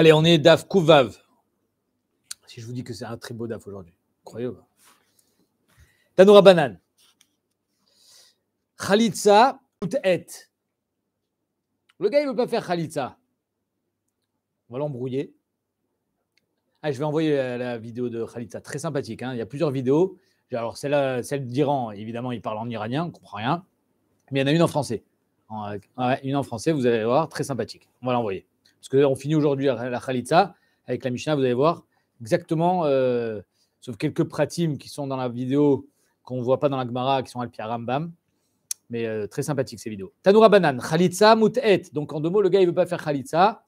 Allez, on est Daf Kouvav. Si je vous dis que c'est un très beau Daf aujourd'hui, croyez-moi. Tanoura Banan. Khalitsa et. Le gars, il ne veut pas faire Khalitsa. On va l'embrouiller. Ah, je vais envoyer la, vidéo de Khalitsa. Très sympathique. Hein. il y a plusieurs vidéos. Alors, celle, celle d'Iran, évidemment, il parle en iranien, on ne comprend rien. Mais il y en a une en français. Euh, une en français, vous allez voir, très sympathique. On va l'envoyer. Parce on finit aujourd'hui la Khalitsa avec la Mishnah, vous allez voir exactement, euh, sauf quelques pratimes qui sont dans la vidéo qu'on ne voit pas dans la Gemara, qui sont Alpia Rambam. Mais euh, très sympathique ces vidéos. Tanoura Banan, Khalitsa Moutet. Donc en deux mots, le gars, il ne veut pas faire Khalitsa.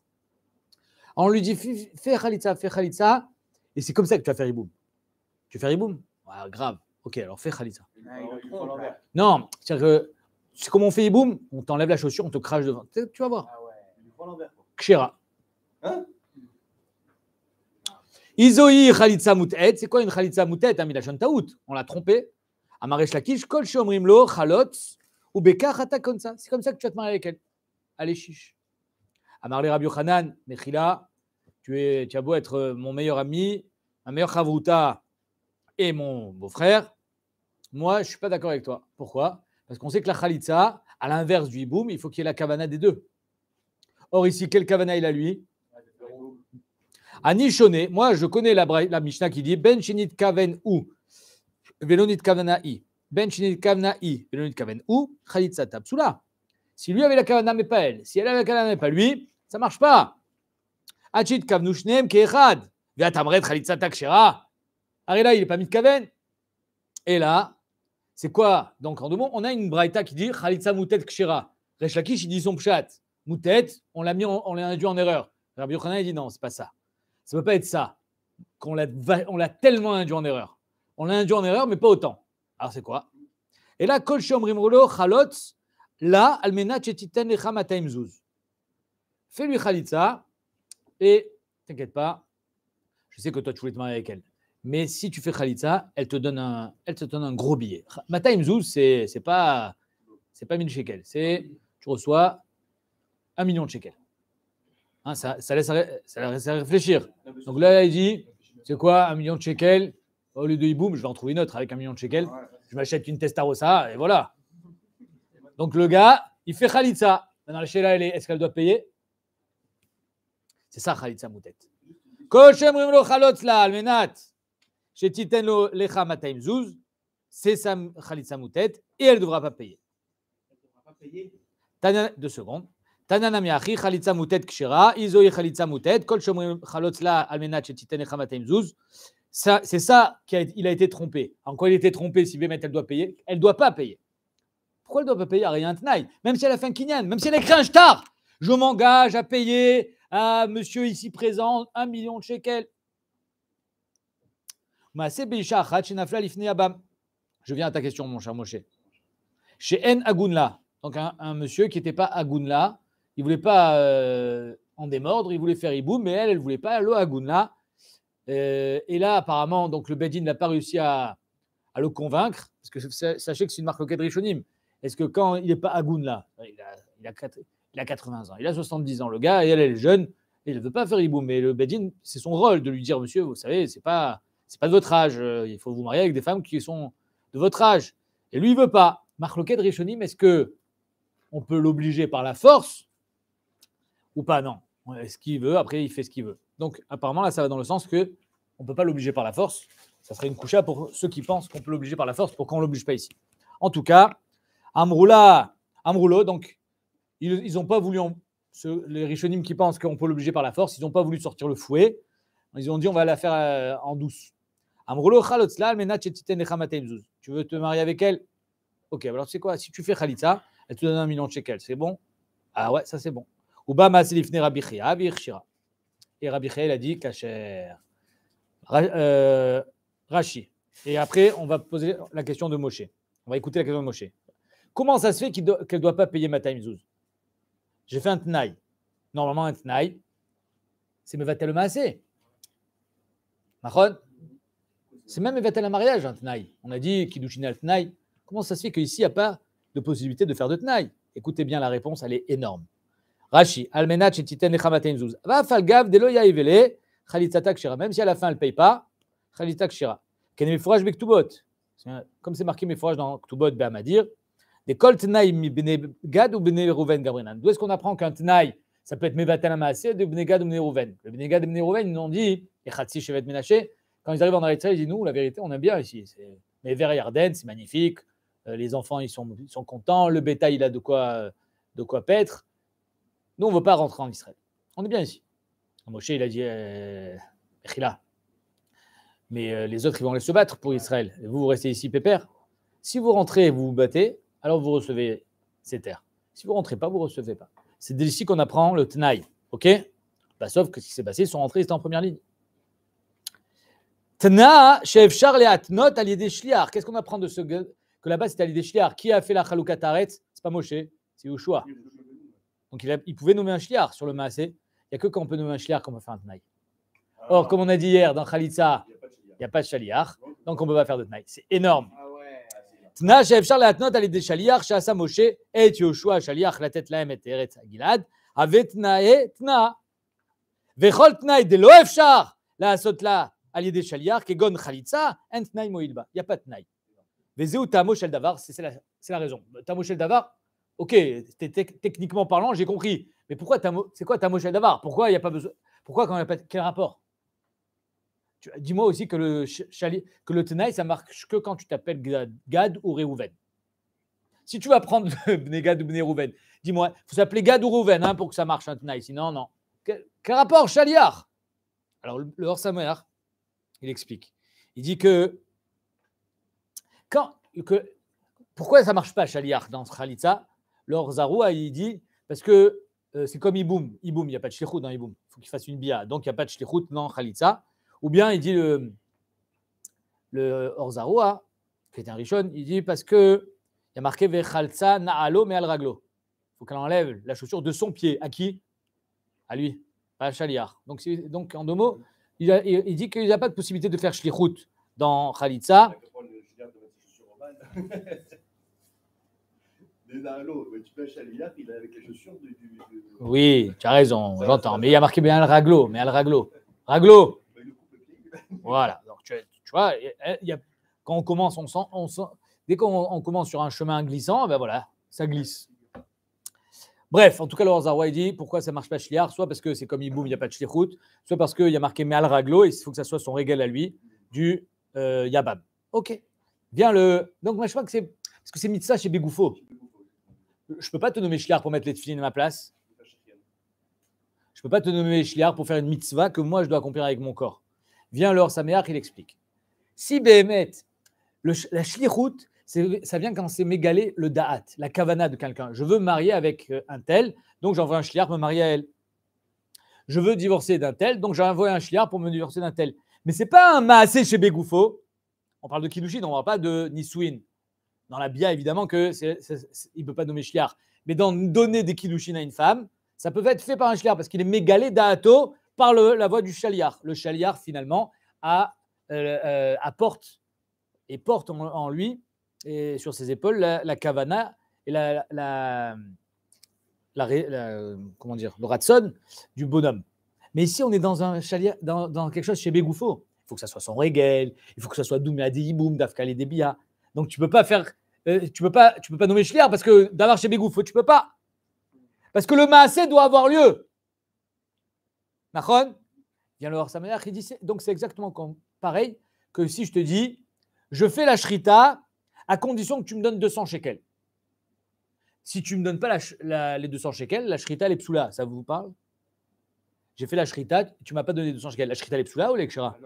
On lui dit fais Khalitsa, fais Khalitsa. Et c'est comme ça que tu vas faire Iboum. Tu fais Iboum ah, Grave. Ok, alors fais Khalitsa. Ah, non, c'est-à-dire que c'est comme on fait Iboum, on t'enlève la chaussure, on te crache devant. Tu vas voir. Ah Kshira. Hein chalitza Khalitsa c'est quoi une Khalitsa Moutet Amilachon Taout, on l'a trompé. Amaresh Lakish, Kol lo ou Beka Khatakonsa. C'est comme ça que tu vas te marier avec elle. Allez, chiche. Amarle Rabbi Yochanan, Mechila, tu, es, tu as beau être euh, mon meilleur ami, ma meilleur Chavruta et mon beau-frère, moi, je ne suis pas d'accord avec toi. Pourquoi Parce qu'on sait que la Khalitsa, à l'inverse du hiboum, il faut qu'il y ait la kavana des deux. Or, ici, quel Kavana il a lui Anishone, moi je connais la, la Mishnah qui dit Ben Shinit Kaven ou Velonit Kavana i. Ben Shinit Kavana i. Velonit Kaven ou Khalitza Satapsula. Si lui avait la Kavana mais pas elle, si elle avait la Kavana mais pas lui, ça ne marche pas. Achit Kavnushnem Kechad. Veatamret shera. shira. là, il n'est pas mis de Kaven. Et là, c'est quoi Donc en deux mots, on a une braïta qui dit Khalitza Mutet Kshera. Reshakish, il dit son pchat. Moutet, on l'a mis, on l'a induit en erreur. Rabbi Yochanan dit non, c'est pas ça. Ça peut pas être ça. Qu'on on l'a tellement induit en erreur. On l'a induit en erreur, mais pas autant. Alors c'est quoi Et là, Kol là, Fais-lui Khalitza et t'inquiète pas, je sais que toi tu voulais te marier avec elle. Mais si tu fais Khalitza, elle te donne un, elle te donne un gros billet. Mataimzouz, c'est, c'est pas, c'est pas mille shekels. C'est, tu reçois 1 million de shekels. Hein, ça, laisse ça, laisse réfléchir. Donc là, il dit c'est quoi Un million de shekels Au lieu de boum, je vais en trouver une autre avec un million de shekels. Je m'achète une Testarossa et voilà. Donc le gars, il fait Khalitza. Maintenant, elle est est-ce qu'elle doit payer C'est ça, Khalitza Moutet. C'est sa Khalitza Moutet et elle ne devra pas payer. deux secondes. C'est ça qu'il a, été trompé. En quoi il était trompé Si Bémette, elle doit payer, elle ne doit pas payer. Pourquoi elle ne doit pas payer à Même si elle a fin un kinyan, même si elle est écrit un shtar. Je m'engage à payer à monsieur ici présent un million de shekels. Je viens à ta question, mon cher Moshe. Chez N Agunla, donc un monsieur qui n'était pas Agunla, il voulait pas euh, en démordre, il voulait faire Iboum, mais elle, elle voulait pas. à Euh, et là, apparemment, donc le Bedin n'a pas réussi à, le convaincre, parce que sachez que c'est une marque de Rishonim. Est-ce que quand il n'est pas à il a, a 80 ans, il a 70 ans le gars, et elle, elle est jeune, et il ne veut pas faire Iboum. Mais le Bedin, c'est son rôle de lui dire, monsieur, vous savez, c'est pas, c'est pas de votre âge, euh, il faut vous marier avec des femmes qui sont de votre âge. Et lui, il veut pas. de Rishonim, est-ce que on peut l'obliger par la force ou pas, non. Ce qu'il veut, après, il fait ce qu'il veut. Donc, apparemment, là, ça va dans le sens que on peut pas l'obliger par la force. Ça serait une à pour ceux qui pensent qu'on peut l'obliger par la force pour qu'on ne l'oblige pas ici. En tout cas, Amroula, Amroulo, donc, ils n'ont pas voulu, les riches les qui pensent qu'on peut l'obliger par la force, ils n'ont pas voulu sortir le fouet. Ils ont dit, on va la faire euh, en douce. Amroulo, Tu veux te marier avec elle Ok, alors tu sais quoi Si tu fais Khalitza, elle te donne un million de shekels. C'est bon Ah ouais, ça c'est bon. Obama Rabbi Shira. Et Rabbi il a dit Kacher. Euh, Rashi. Et après, on va poser la question de Moshe. On va écouter la question de Moshe. Comment ça se fait qu'elle ne doit pas payer ma Zouz J'ai fait un tnaï. Normalement, un tnaï, c'est Mevatel Maasé. Machon C'est même Mevatel un mariage, un tnaï. On a dit Kidouchina al tnaï. Comment ça se fait qu'ici, il n'y a pas de possibilité de faire de tnaï Écoutez bien la réponse, elle est énorme. Rashi, et et Nechamaten, Zouz. Va falgav, loya Ivele, Khalitzatak, Shira. Même si à la fin, elle ne paye pas, Khalitzatak, Shira. Kenem, Fourage, Bektubot. Comme c'est marqué, Mefourage dans Ktubot, Bamadir. Des kol Tnaï, Bne Gad ou Bne Rouven, Gabrinan. D'où est-ce qu'on apprend qu'un Tnaï, ça peut être Mevatel Amaasé, de Bne Gad ou Bne Rouven Le Bne Gad et Bne Rouven, ils nous ont dit, et Khatsi, Shevet, Menaché, quand ils arrivent en Eretz ils disent, nous, la vérité, on aime bien ici. Mais vers Yarden, c'est magnifique. Euh, les enfants, ils sont, ils sont contents. Le bétail, il a de quoi, euh, de quoi paître. Nous, on ne veut pas rentrer en Israël. On est bien ici. Moshe, il a dit euh, Mais euh, les autres, ils vont aller se battre pour Israël. vous, vous restez ici, pépère. Si vous rentrez et vous vous battez, alors vous recevez ces terres. Si vous rentrez pas, vous recevez pas. C'est d'ici qu'on apprend le Tnaï. OK bah, Sauf que ce qui s'est passé, ils sont rentrés, ils étaient en première ligne. Tna, chef Charles note Atnot, allié des Qu'est-ce qu'on apprend de ce que là-bas, c'était Ali des Qui a fait la Chaloukataret Ce C'est pas Moshe, c'est Ushua. Donc il, il, pouvait nommer un chliard sur le Maasé. Il n'y a que quand on peut nommer un chliard qu'on peut faire un Tnaï. Ah, Or, comme on a dit hier, dans Khalitsa, il n'y a pas de shaliar. Donc on ne peut pas faire de Tnaï. C'est énorme. Ah ah, evchar la Charles, la Tnot, des shaliar, Shasa Moshe, et Yoshua, shaliar, la tête la et Eretz Agilad, avec Tnae, Tna. Vechol Tnaï, de Loef Char, la Sotla, allié des ke gon Khalitsa, et Tnaï Moilba. Il n'y a pas de Tnaï. Vezeu Tamo mochel Davar, c'est la, la raison. Tamo mochel Davar, ok, techniquement parlant, j'ai compris. Mais pourquoi c'est quoi ta mochelle d'avoir Pourquoi il n'y a pas besoin Pourquoi quand il n'y a quel rapport Dis-moi aussi que le, que le ne ça marche que quand tu t'appelles Gad, ou Réhouven. Si tu vas prendre Bné Gad ou Bné dis-moi, il faut s'appeler Gad ou Rouven hein, pour que ça marche un tenaï. Sinon, non. Quel, rapport, Chaliar Alors, le, hors il explique. Il dit que, quand, que pourquoi ça marche pas, Chaliar, dans Khalitza leur il dit, parce que euh, c'est comme Iboum, Iboum, il n'y a pas de shlichut dans Iboum, il faut qu'il fasse une bia, donc il n'y a pas de shlichut dans Khalitza. Ou bien il dit le, le Orzaroua, qui est un richon, il dit parce que il y a marqué Vechalza Naalo mais Al-Raglo. Il faut qu'elle enlève la chaussure de son pied. À qui À lui, à Chaliar. Donc, donc en deux mots, il, dit qu'il n'y a pas de possibilité de faire shlichut dans Khalitza. Oui, tu as raison, j'entends. Mais il y a marqué bien le raglo, mais al le raglo. Raglo Voilà, donc tu, vois, quand on commence, on sent. On dès qu'on commence sur un chemin glissant, ben voilà, ça glisse. Bref, en tout cas, le a dit pourquoi ça marche pas Chliar. Soit parce que c'est comme Iboum, il n'y a pas de chlichout, soit parce qu'il y a marqué Meal Raglo, et il faut que ça soit son régal à lui, du euh, Yabab. Ok. Bien le. Donc, moi, je crois que c'est. Parce que c'est Mitsa chez Bigoufo. Je peux pas te nommer Shliar pour mettre les filles à ma place. Je peux pas te nommer Shliar pour faire une mitzvah que moi je dois accomplir avec mon corps. Viens alors Saméar, il explique. Si le, la shlichut, ça vient quand c'est mégalé le da'at, la kavana de quelqu'un. Je veux marier avec euh, un tel, donc j'envoie un shliar pour me marier à elle. Je veux divorcer d'un tel, donc j'envoie un shliar pour me divorcer d'un tel. Mais c'est pas un maasé chez Begoufo. On parle de non, on ne parle pas de Niswin. Dans la BIA, évidemment, que il ne peut pas nommer Shliar. Mais dans donner des kilouchines à une femme, ça peut être fait par un Shliar parce qu'il est mégalé d'Aato par le, la voix du Shaliar. Le Shaliar, finalement, a, euh, euh, apporte et porte en, lui et sur ses épaules la, cavana Kavana et la, la, comment dire, le du bonhomme. Mais ici, on est dans, un chalier, dans, quelque chose chez Begoufo. Il faut que ça soit son régal, il faut que ça soit Doumé Adiiboum, Dafkal et Debia. Donc, tu ne peux pas faire euh, tu peux pas, tu peux pas nommer Schlier parce que d'abord, chez Bégouf, tu peux pas. Parce que le Maasé doit avoir lieu. Nachon vient le il dit donc c'est exactement comme, pareil que si je te dis je fais la Shrita à condition que tu me donnes 200 shekels. Si tu ne me donnes pas les 200 shekels, la Shrita, est psoula, ça vous parle J'ai fait la Shrita, tu m'as pas donné 200 shekels. La Shrita, est psoula ou les ah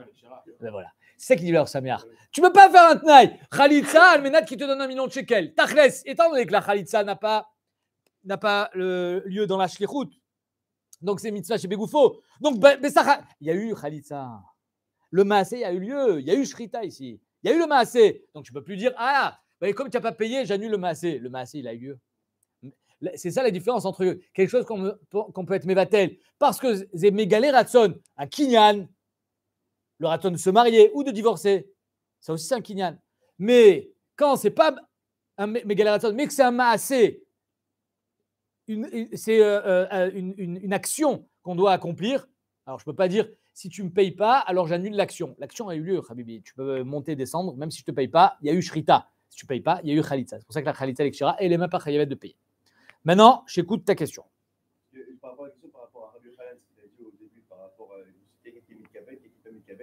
ben Voilà. C'est ça qui dit leur Samir. Tu peux pas faire un tnaï. Khalitza, Almenat qui te donne un million de shekels. Tachles, étant donné que la Khalitza n'a pas, n'a pas le lieu dans la shlichut. Donc c'est mitzvah chez Begoufo. Donc ben, ben, il y a eu Khalitza. Le maasé a eu lieu. Il y a eu Shrita ici. Il y a eu le maasé. Donc tu peux plus dire Ah, comme tu n'as pas payé, j'annule le maasé. Le maasé, il a eu lieu. C'est ça la différence entre eux. quelque chose qu'on peut être mévatel. Parce que c'est Megalé Ratson, un Kinyan, le raton de se marier ou de divorcer. Ça aussi, c'est un kinyan. Mais quand c'est pas un mégalaton, mais que c'est un maasé, c'est euh, euh, une, action qu'on doit accomplir. Alors, je ne peux pas dire si tu ne me payes pas, alors j'annule l'action. L'action a eu lieu, Habibi. Tu peux monter, descendre, même si je ne te paye pas. Il y a eu Shrita. Si tu payes pas, il y a eu Khalitza. C'est pour ça que la Khalitza, elle elle est même pas de payer. Maintenant, j'écoute ta question.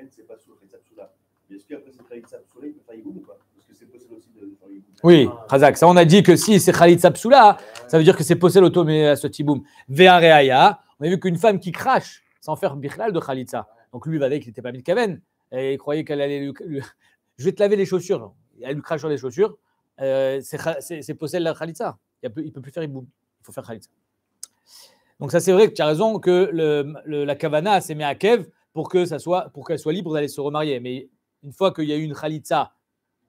c'est pas sous Parce que c'est aussi de, Oui, Khazak, ça on a dit que si c'est Khalid Sapsula, ça veut dire que c'est possible mais à ce Tiboum. Veareaya, on a vu qu'une femme qui crache sans faire Bichlal de Khalita Donc lui, il va qu'il n'était pas mis de Kaven. Et il croyait qu'elle allait lui, Je vais te laver les chaussures. Elle lui crache sur les chaussures. Euh, c'est possible la Khalitsa. Il ne peut, plus faire iboum. Il faut faire Khalitsa. Donc ça, c'est vrai que tu as raison que le, Kavana la Kavana, à Kev pour que ça soit pour qu'elle soit libre d'aller se remarier. Mais une fois qu'il y a eu une khalitza,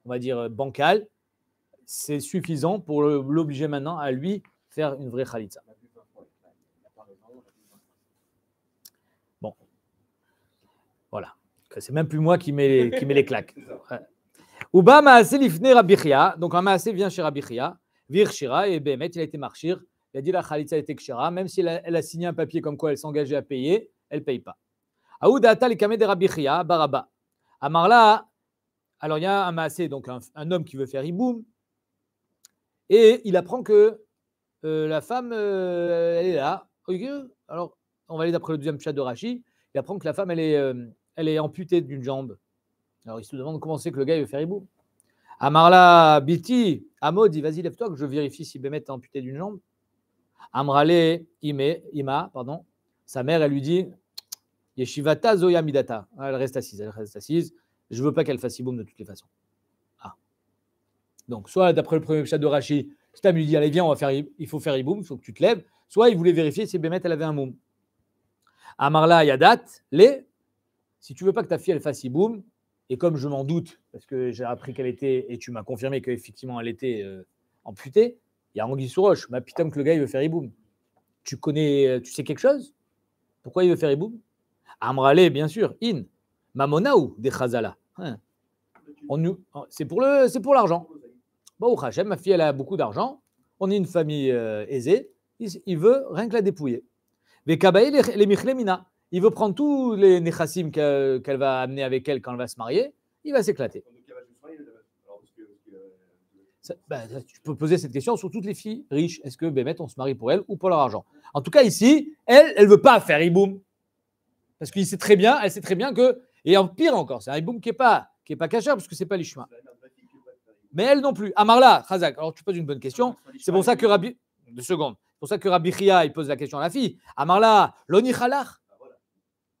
on va dire bancale, c'est suffisant pour l'obliger maintenant à lui faire une vraie khalitza. Bon, voilà. C'est même plus moi qui mets les, qui met les claques. Ouba Maasé Lifne Rabichia. Donc un Maasé vient chez Rabichia, virchira et Behemet, il a été marchir. Il a dit la Khalitza était kshira. Même si elle a, elle a signé un papier comme quoi elle s'engageait à payer, elle ne paye pas. Baraba. Amarla, alors il y a un donc un, homme qui veut faire hiboum, et il apprend que euh, la femme, euh, elle est là. Alors, on va aller d'après le deuxième chat de Rachi. Il apprend que la femme, elle est, euh, elle est amputée d'une jambe. Alors, il se demande comment c'est que le gars veut faire hiboum. Amarla Biti, Amo dit Vas-y, lève-toi que je vérifie si Bémet est amputé d'une jambe. Amrale Ima, pardon, sa mère, elle lui dit Yeshivata Zoya Midata. Ah, elle reste assise, elle reste assise. Je ne veux pas qu'elle fasse Iboum de toutes les façons. Ah. Donc, soit d'après le premier chat de Rashi, Stam lui dit Allez, viens, on va faire, il faut faire Iboum, il faut que tu te lèves. Soit il voulait vérifier si Bémet, elle avait un moum. Amarla date, les. Si tu veux pas que ta fille, elle fasse Iboum, et comme je m'en doute, parce que j'ai appris qu'elle était, et tu m'as confirmé qu'effectivement elle était euh, amputée, il y a Anguille sous roche. Ma putain que le gars, il veut faire Iboum. Tu connais, tu sais quelque chose Pourquoi il veut faire Iboum Amrale, bien sûr, in. Mamonaou, des Khazala. Hein. C'est pour l'argent. Bon, ma fille, elle a beaucoup d'argent. On est une famille euh, aisée. Il, veut rien que la dépouiller. Mais Kabaï, les Michlemina. Il veut prendre tous les Nechassim qu'elle va amener avec elle quand elle va se marier. Il va s'éclater. Bah, tu peux poser cette question sur toutes les filles riches. Est-ce que Bémet, ben, on se marie pour elle ou pour leur argent En tout cas, ici, elle, elle ne veut pas faire Iboum. Parce qu'il sait très bien, elle sait très bien que. Et en pire encore, c'est un hiboum qui n'est pas, qui est pas cacheur, parce que ce n'est pas les Mais elle non plus. Amarla, Khazak, alors tu poses une bonne question. C'est pour ça que Rabbi. Deux secondes. C'est pour ça que Rabbi Chia, il pose la question à la fille. Amarla, Loni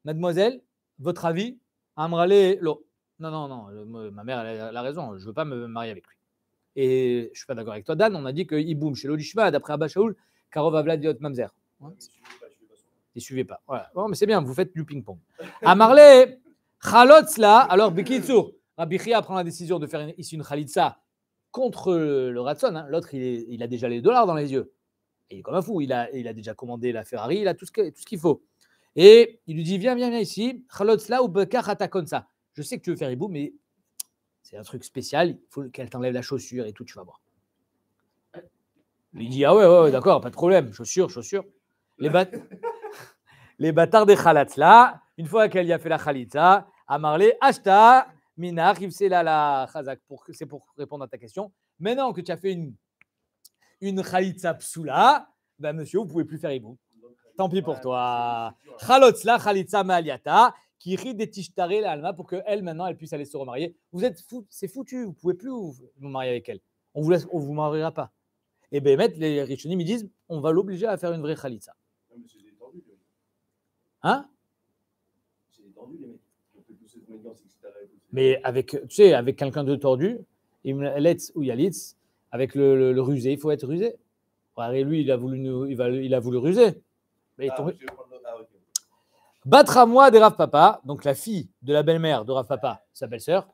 Mademoiselle, votre avis Amrale, l'eau. Non, non, non, ma mère, elle a, raison. Je ne veux pas me marier avec lui. Et je ne suis pas d'accord avec toi, Dan. On a dit que Iboum, chez l'Olishma, d'après Abba Shaoul, Karov Mamzer suivez pas. Bon, mais c'est bien, vous faites du ping-pong. À Marley, Khalotzla, alors Bikitsu, Rabbi prend la décision de faire ici une Khalitsa contre le Ratson. Hein. L'autre, il, a déjà les dollars dans les yeux. il est comme un fou, il a, il a déjà commandé la Ferrari, il a tout ce, tout qu'il faut. Et il lui dit Viens, viens, viens ici, Khalotzla ou Bekar Je sais que tu veux faire Ibu, mais c'est un truc spécial, il faut qu'elle t'enlève la chaussure et tout, tu vas voir. Il dit Ah ouais, ouais, d'accord, pas de problème, chaussure, chaussure. Les, battes les bâtards des là, une fois qu'elle y a fait la khalitza, marlé Ashta, là la Khazak, c'est pour répondre à ta question. Maintenant que tu as fait une, une khalitza psoula, ben monsieur, vous pouvez plus faire hibou. Tant pis pour toi. Khalotzla, khalitza maliata, qui rit des tishtare la alma pour qu'elle, maintenant, elle puisse aller se remarier. Vous êtes fou, c'est foutu, vous pouvez plus vous, marier avec elle. On vous laisse, on vous mariera pas. Et eh ben, les Rishonim, ils disent, on va l'obliger à faire une vraie khalitza. Hein? mais avec, tu sais, avec quelqu'un de tordu, ou avec le, rusé, il faut être rusé. Et lui, il a voulu, il, va, il a voulu ruser. Mais ah, ah, Battre à moi des Rav Papa, donc la fille de la belle-mère de Rav Papa, sa belle-sœur,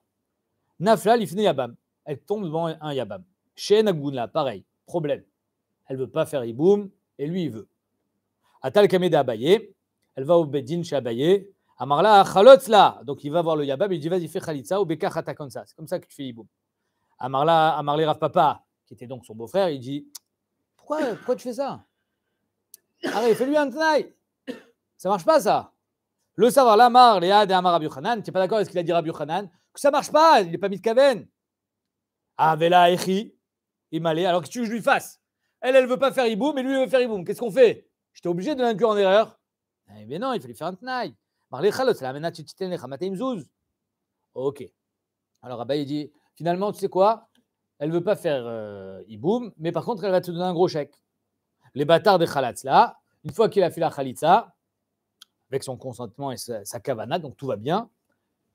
Nafla Lifne Yabam. Elle tombe devant un Yabam. Chez Nagunla, pareil, problème. Elle veut pas faire Iboum, et lui, il veut. Atal Kameda Abaye, elle va au Bedin Shabaye. Amarla Khalotzla. Donc il va voir le Yabab, il dit vas-y fais Khalitza ou Bekachata comme C'est comme ça que tu fais Iboum. Amarla, Amarli Rav Papa, qui était donc son beau-frère, il dit pourquoi, tu fais ça Arrête, fais-lui un tnaï. Ça marche pas ça. Le savoir l'amar, Léa de Amar tu n'es pas d'accord avec ce qu'il a dit Rabbi Que ça marche pas, il n'est pas mis de kaven. Avela ah, Echi, Imalé, alors que tu que je lui fasse Elle, elle veut pas faire Iboum, mais lui, il veut faire Iboum. Qu'est-ce qu'on fait J'étais obligé de l'inclure en erreur. Mais eh ben non, il fallait faire un tnaï. Ok. Alors Abaye dit, finalement, tu sais quoi Elle ne veut pas faire euh, Iboum, mais par contre, elle va te donner un gros chèque. Les bâtards des Khalats, là, une fois qu'il a fait la Khalitsa, avec son consentement et sa, cavana donc tout va bien,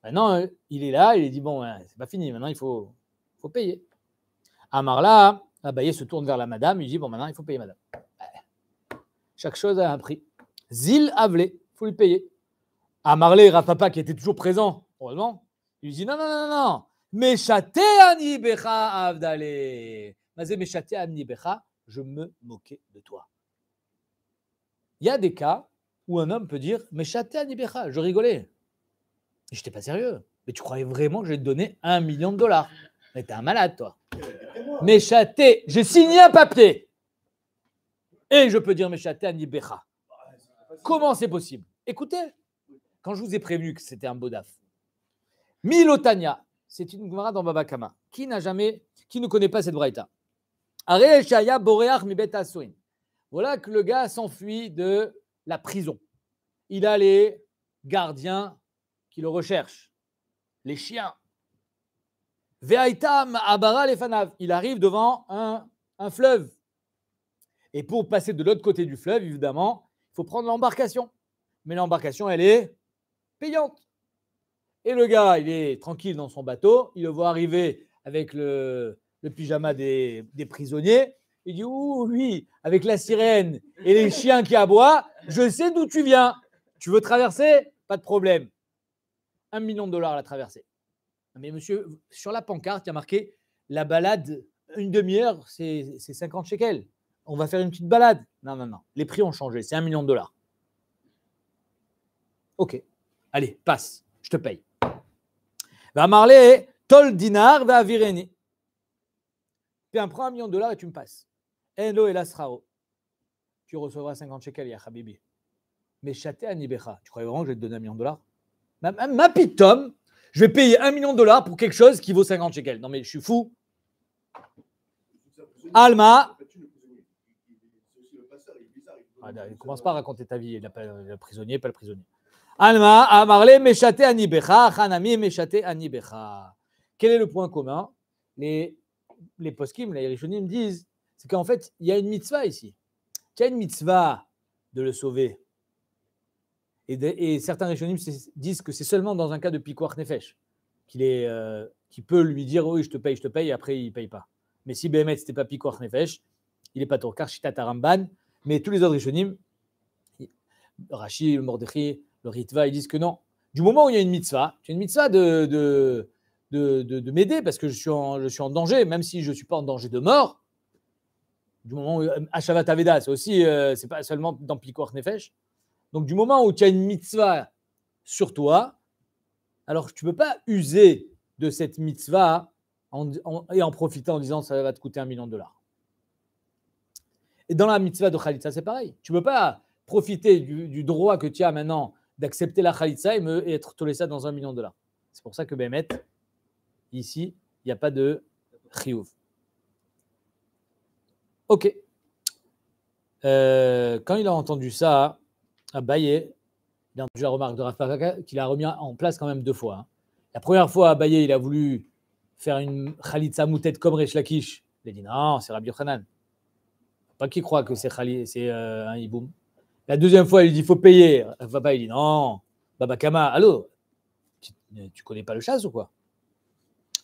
maintenant, euh, il est là, il dit, bon, ben, c'est pas fini, maintenant, il faut, faut payer. Amarla, là, Abaye se tourne vers la madame, il dit, bon, maintenant, il faut payer, madame. Eh. Chaque chose a un prix. Zil Avelé, il faut lui payer. À ah, Marley, Rafapa, qui était toujours présent, heureusement, il lui dit non, non, non, non, Meshate Ani Becha Avdale. Mazé Meshate Ani je me moquais de toi. Il y a des cas où un homme peut dire Meshate Ani Becha, je rigolais. Je n'étais pas sérieux. Mais tu croyais vraiment que je vais te donner un million de dollars. Mais t'es un malade, toi. Méchaté, j'ai signé un papier. Et je peux dire méchaté à Nibecha. Comment c'est possible Écoutez, quand je vous ai prévenu que c'était un bodaf, Milotania, c'est une Gemara dans Babakama. Qui n'a jamais, qui ne connaît pas cette braïta Voilà que le gars s'enfuit de la prison. Il a les gardiens qui le recherchent, les chiens. Veaitam abara lefanav. Il arrive devant un, un fleuve. Et pour passer de l'autre côté du fleuve, évidemment, faut prendre l'embarcation. Mais l'embarcation, elle est payante. Et le gars, il est tranquille dans son bateau, il le voit arriver avec le, pyjama des, prisonniers. Il dit oui, avec la sirène et les chiens qui aboient, je sais d'où tu viens. Tu veux traverser Pas de problème. Un million de dollars à la traversée. Mais monsieur, sur la pancarte, il y a marqué la balade, une demi-heure, c'est 50 shekels on va faire une petite balade. Non, non, non. Les prix ont changé. C'est un million de dollars. Ok. Allez, passe. Je te paye. Va Marley. tol dinar va vireni. Puis un prend un million de dollars et tu me passes. Hello et Tu recevras 50 shekels, ya habibi. Mais chaté à Nibéra Tu croyais vraiment que je vais te donner un million de dollars ma, ma, je vais payer un million de dollars pour quelque chose qui vaut 50 shekels. Non, mais je suis fou. Alma, ne ah, commence pas à raconter ta vie. Il pas le prisonnier, pas le prisonnier. Alma, Quel est le point commun Les, les poskim, les rishonim disent c'est qu'en fait, il y a une mitzvah ici. Il y a une mitzvah de le sauver. Et, certains rishonim disent que c'est seulement dans un cas de piquar nefesh euh, qu'il peut lui dire oui, je te paye, je te paye, après il ne paye pas. Mais si Bémet, n'était pas piquar nefesh, il n'est pas Torkar, Car mais tous les autres Rishonim, Rashi, le le Ritva, ils disent que non. Du moment où il y a une mitzvah, tu as une mitzvah de, de, m'aider parce que je suis, en, je suis en danger, même si je ne suis pas en danger de mort. Du moment où Ashavat c'est aussi, euh, c'est pas seulement dans Pikor Nefesh. Donc du moment où tu as une mitzvah sur toi, alors tu ne peux pas user de cette mitzvah et en profitant en disant ça va te coûter un million de dollars. Et dans la mitzvah de Khalitsa, c'est pareil. Tu ne peux pas profiter du, droit que tu as maintenant d'accepter la Khalitsa et, me, tous être ça dans un million de dollars. C'est pour ça que Bémet, ici, il n'y a pas de Riouf. Ok. Euh, quand il a entendu ça, à Baillé, il a entendu la remarque de Rafa qu'il a remis en place quand même deux fois. Hein. La première fois, à Baillé, il a voulu faire une Khalitsa moutette comme rechlakish. Lakish. Il a dit non, c'est Rabbi Yochanan. Pas qu'il croit que c'est c'est un euh, hein, hiboum. La deuxième fois, il lui dit il faut payer. Papa, il dit non. Baba Kama, allô tu, ne euh, connais pas le chasse ou quoi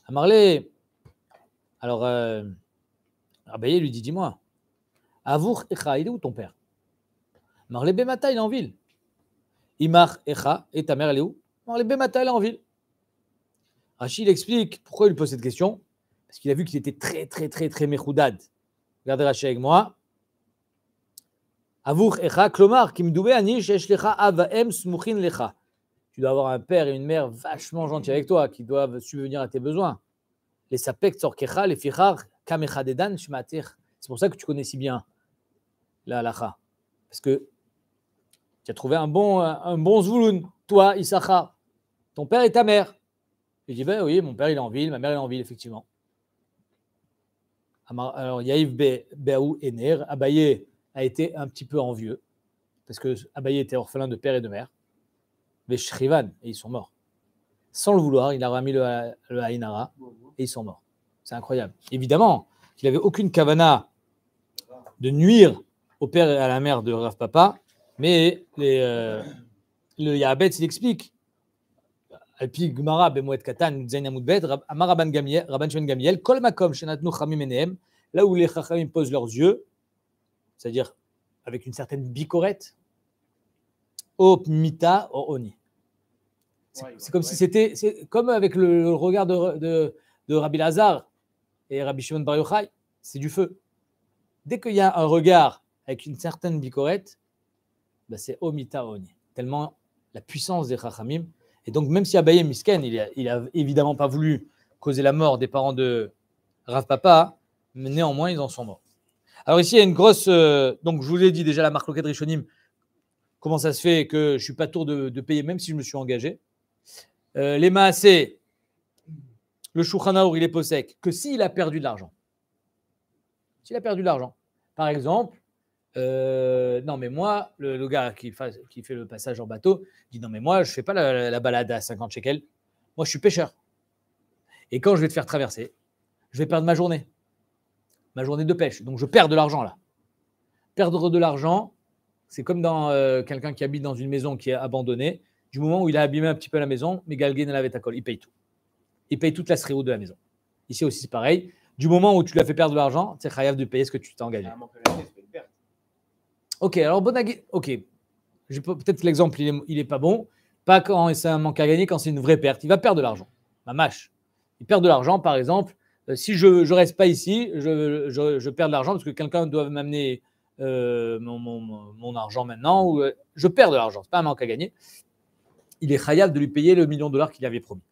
Amarlé. Ah, Alors, euh, Abaye lui dit dis-moi, Avour Echa, il est où ton père Marlé Bemata, il est en ville. Imar Echa, et ta mère, elle est où Marlé Bemata, elle est en ville. Rachid explique pourquoi il pose cette question. Parce qu'il a vu qu'il était très, très, très, très méchoudade. Regardez Rachid avec moi. Tu dois avoir un père et une mère vachement gentils avec toi, qui doivent subvenir à tes besoins. Les sapek les C'est pour ça que tu connais si bien la halacha. Parce que tu as trouvé un bon, un bon zvouloun, toi, Issachar. Ton père et ta mère. Il dit, ben oui, mon père il est en ville, ma mère elle est en ville, effectivement. Alors, Yaïf Ener, Abaye a été un petit peu envieux, parce que Abaye était orphelin de père et de mère, mais Shrivan, et ils sont morts. Sans le vouloir, il a remis le, le et ils sont morts. C'est incroyable. Évidemment qu'il n'avait aucune cavana de nuire au père et à la mère de Rav Papa, mais euh, le Yahabet, il explique. Et puis, Amaraban Gamiel, Gamiel, là où les Chachamim posent leurs yeux, c'est-à-dire avec une certaine bicorette, op mita oni. C'est comme si c'était, c'est comme avec le, regard de, Rabbi Lazare et Rabbi Shimon Bar Yochai, c'est du feu. Dès qu'il y a un regard avec une certaine bicorette, bah, c'est omita oni. Tellement la puissance des rachamim. Et donc, même si Abaye Misken, il n'a a évidemment pas voulu causer la mort des parents de Rav Papa, mais néanmoins, ils en sont morts. Alors ici, il y a une grosse. Euh, donc, je vous l'ai dit déjà, la marque de comment ça se fait que je ne suis pas tour de, payer, même si je me suis engagé. Euh, les Maasé, le Chouchanaour, il est sec. que s'il a perdu de l'argent. S'il a perdu de l'argent. Par exemple, euh, non, mais moi, le, gars qui, fait le passage en bateau dit Non, mais moi, je ne fais pas la, la, balade à 50 shekels. Moi, je suis pêcheur. Et quand je vais te faire traverser, je vais perdre ma journée ma journée de pêche. Donc je perds de l'argent là. Perdre de l'argent, c'est comme dans euh, quelqu'un qui habite dans une maison qui est abandonnée. Du moment où il a abîmé un petit peu la maison, mais Galguin ta colle, il paye tout. Il paye toute la série de la maison. Ici aussi, c'est pareil. Du moment où tu lui as fait perdre de l'argent, c'est khayaf de payer ce que tu t'es engagé. Ah, ok, alors bon, ok. Peut-être que l'exemple, il n'est est pas bon. Pas quand c'est un manque à gagner, quand c'est une vraie perte. Il va perdre de l'argent. Ma mâche. Il perd de l'argent, par exemple, euh, si je ne reste pas ici, je, perds de l'argent parce que quelqu'un doit m'amener euh, mon, argent maintenant. Ou, euh, je perds de l'argent, ce n'est pas un manque à gagner. Il est khayab de lui payer le million de dollars qu'il avait promis.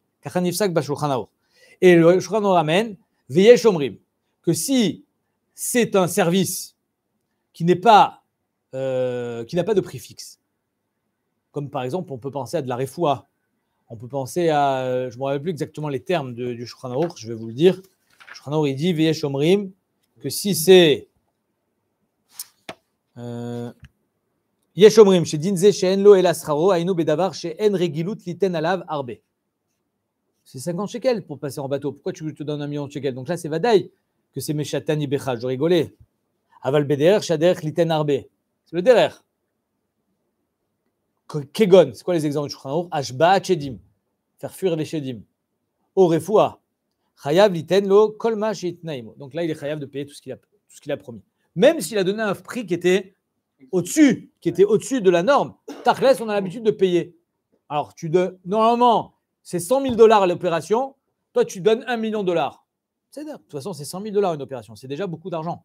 Et le Shulchan ramène Veillez Shomrim, que si c'est un service qui n'est pas qui n'a pas de prix fixe, comme par exemple on peut penser à de la refoua. on peut penser à, je ne me rappelle plus exactement les termes du Shulchan je vais vous le dire, il dit Veyeshomrim, que si c'est. Euh, Yeshomrim, chez Dinze, chez Enlo et Lasraro, Aïnou Bedavar, chez Enregilut, Liten Alav, Arbe. C'est 50 shekels pour passer en bateau. Pourquoi tu te donnes un million de shekels Donc là, c'est Vadaï que c'est Meshatani Becha. Je rigolais. Aval Bederer, Shader, Liten Arbe. C'est le Derer. Kegon, c'est quoi les exemples de Shouchanour Ashba, Chedim. Faire fuir les Chedim. Orefoua, donc là, il est chayav de payer tout ce qu'il a, tout ce qu'il a promis. Même s'il a donné un prix qui était au-dessus, qui était au-dessus de la norme. Tachlès, on a l'habitude de payer. Alors, tu donnes, normalement, c'est 100 000 dollars l'opération. Toi, tu donnes 1 million de dollars. C'est de toute façon, c'est 100 000 dollars une opération. C'est déjà beaucoup d'argent.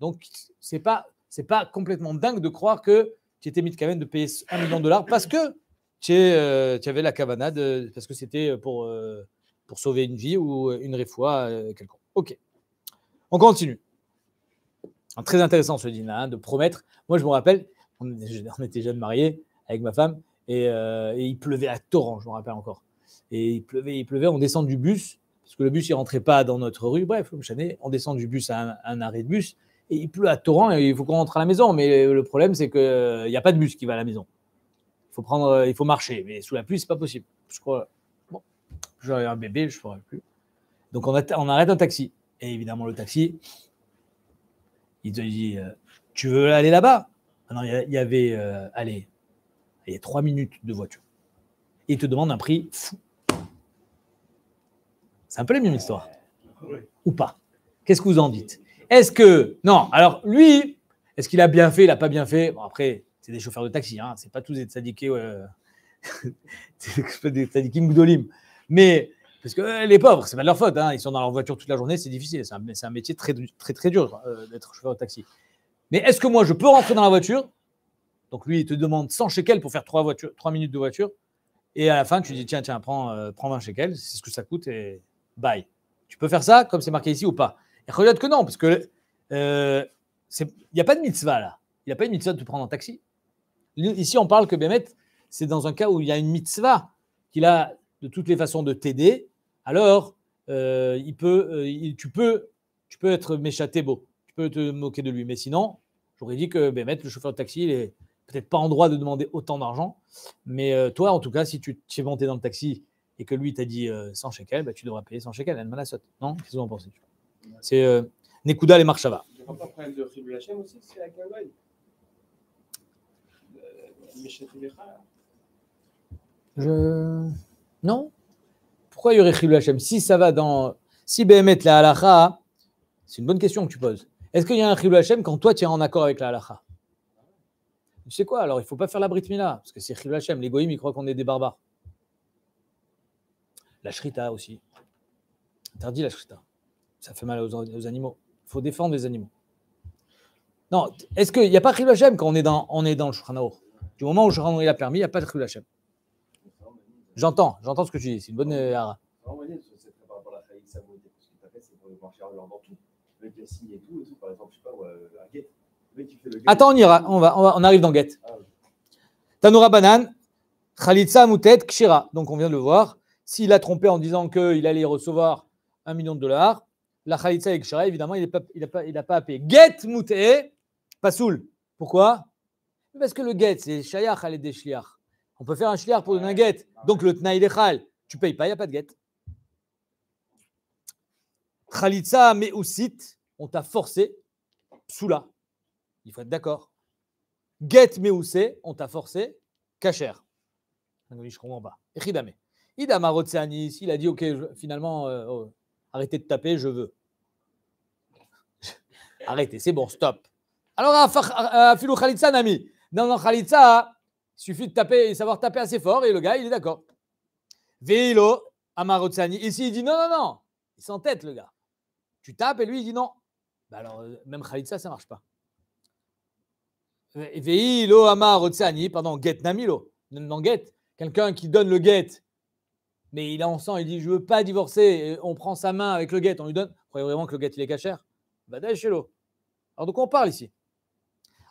Donc, c'est pas, c'est pas complètement dingue de croire que tu étais mis de de payer 1 million de dollars parce que tu, euh, avais la cabanade, parce que c'était pour. Euh, pour sauver une vie ou euh, une réfoua euh, quelconque. Ok. On continue. Très intéressant ce dîner, hein, de promettre. Moi, je me rappelle, on, était jeunes mariés avec ma femme euh, et, il pleuvait à torrent, je me rappelle encore. Et il pleuvait, il pleuvait, on descend du bus, parce que le bus, il rentrait pas dans notre rue. Bref, on descend du bus à un, arrêt de bus et il pleut à torrent et il faut qu'on rentre à la maison. Mais le problème, c'est qu'il n'y a pas de bus qui va à la maison. Il faut, prendre, il faut marcher, mais sous la pluie, c'est pas possible. Je crois j'aurais un bébé, je ne pourrais plus. Donc on, on, arrête un taxi. Et évidemment, le taxi, il te dit euh, Tu veux aller là-bas ah Non, il y, avait, euh, allez, il y a trois minutes de voiture. il te demande un prix fou. C'est un peu la même histoire. Ou pas Qu'est-ce que vous en dites Est-ce que. Non, alors lui, est-ce qu'il a bien fait Il n'a pas bien fait Bon, après, c'est des chauffeurs de taxi, hein, c'est pas tous des sadiqués. Euh... c'est des sadiqués Moudolim. Mais parce que euh, les pauvres, c'est pas de leur faute. Hein. ils sont dans leur voiture toute la journée, c'est difficile. C'est un, métier très, très, très dur euh, d'être chauffeur au taxi. Mais est-ce que moi, je peux rentrer dans la voiture Donc lui, il te demande 100 shekels pour faire 3, minutes de voiture. Et à la fin, tu dis tiens, tiens, prends, 20 euh, shekels, c'est ce que ça coûte et bye. Tu peux faire ça comme c'est marqué ici ou pas Et regarde que non, parce que il n'y a pas de mitzvah là. Il n'y a pas de mitzvah de te prendre en taxi. Ici, on parle que Bémet, c'est dans un cas où il y a une mitzvah qu'il a de toutes les façons de t'aider, alors euh, il peut, euh, tu, peux, tu peux être méchaté beau, tu peux te moquer de lui. Mais sinon, j'aurais dit que ben, mettre le chauffeur de taxi, il est peut-être pas en droit de demander autant d'argent. Mais euh, toi, en tout cas, si tu t'es monté dans le taxi et que lui t'a dit 100 shekels, ben, tu devras payer 100 shekels. Elle m'a la saute. Non Qu'est-ce que vous en C'est Nekuda et Marchava. Il pas problème de aussi, c'est la Je. Non. Pourquoi il y aurait le Hashem Si ça va dans. Si est la halacha, c'est une bonne question que tu poses. Est-ce qu'il y a un Chilou quand toi tu es en accord avec la halacha Tu sais quoi Alors il ne faut pas faire la Brit Mila, parce que c'est Chilou Les Goïm, ils croient qu'on est des barbares. La Shrita aussi. Interdit la Shrita. Ça fait mal aux, animaux. Il faut défendre les animaux. Non, est-ce qu'il n'y a pas Chilou quand on est dans, on est dans le Du moment où je rendrai la permis, il n'y a pas de J'entends, j'entends ce que tu dis. C'est une bonne. Attends, on ira, on, va, on, arrive dans guette. Tanura ah, Tanoura Banane, Khalitza Moutet, Kshira. Donc on vient de le voir. S'il a trompé en disant qu'il allait recevoir un million de dollars, la Khalitza et Kshira, évidemment, il n'a pas, il a pas, pas à Get Moutet, Pasoul. Pourquoi Parce que le get, c'est Shayach, Khaled Deshliar. On peut faire un shliar pour donner un guet. Ah Donc le tnaï khal, tu payes pas, il n'y a pas de guet. Khalitsa mais on t'a forcé. Psoula. Il faut être d'accord. Get meousé, on t'a forcé. Kacher. Je comprends pas. Echidame. Idama Rotsanis, il a dit Ok, finalement, euh, oh, arrêtez de taper, je veux. arrêtez, c'est bon, stop. Alors, euh, Filou Khalitsa, Nami. Non, non, Khalitsa, il suffit de taper, savoir taper assez fort et le gars, il est d'accord. Veilo, Amarotsani. Ici, il dit non, non, non. Il s'entête, le gars. Tu tapes et lui, il dit non. Bah alors, euh, même Khalit ça ne marche pas. Veilo, Amarotsani, pardon, get namilo. Non, get. Quelqu'un qui donne le get, mais il a en sang, il dit je ne veux pas divorcer. on prend sa main avec le get, on lui donne. Vous croyez vraiment que le get, il est cachère bah, l'eau Alors, donc, on parle ici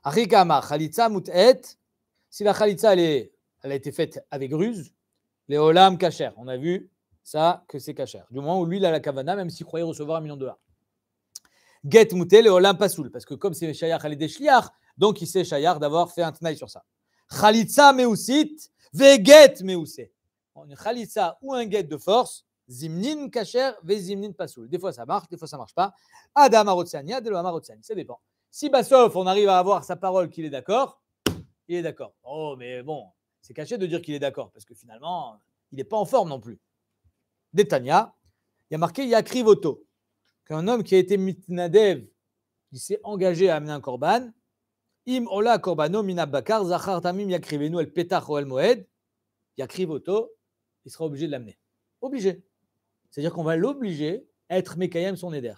Arika Khalitza mutet si la khalitza, elle, a été faite avec ruse, les olam kacher. On a vu ça, que c'est kacher. Du moment où lui, il a la kavana, même s'il croyait recevoir un million de dollars. Get mouté, les olam pasoul. Parce que comme c'est shayar khalid des donc il sait shayar d'avoir fait un tenaille sur ça. Khalitza meusit, veget aussi. Une khalitza ou un get de force, zimnin kacher, ve zimnin pasoul. Des fois ça marche, des fois ça marche pas. Adam arotsani, de l'olam Ça dépend. Si basov on arrive à avoir sa parole qu'il est d'accord, il est d'accord. Oh, mais bon, c'est caché de dire qu'il est d'accord, parce que finalement, il n'est pas en forme non plus. Détania, il y a marqué voto, qu'un homme qui a été mitnadev, qui s'est engagé à amener un korban, im ola korbano minabakar tamim il sera obligé de l'amener. Obligé. C'est-à-dire qu'on va l'obliger à être mekayem son éder.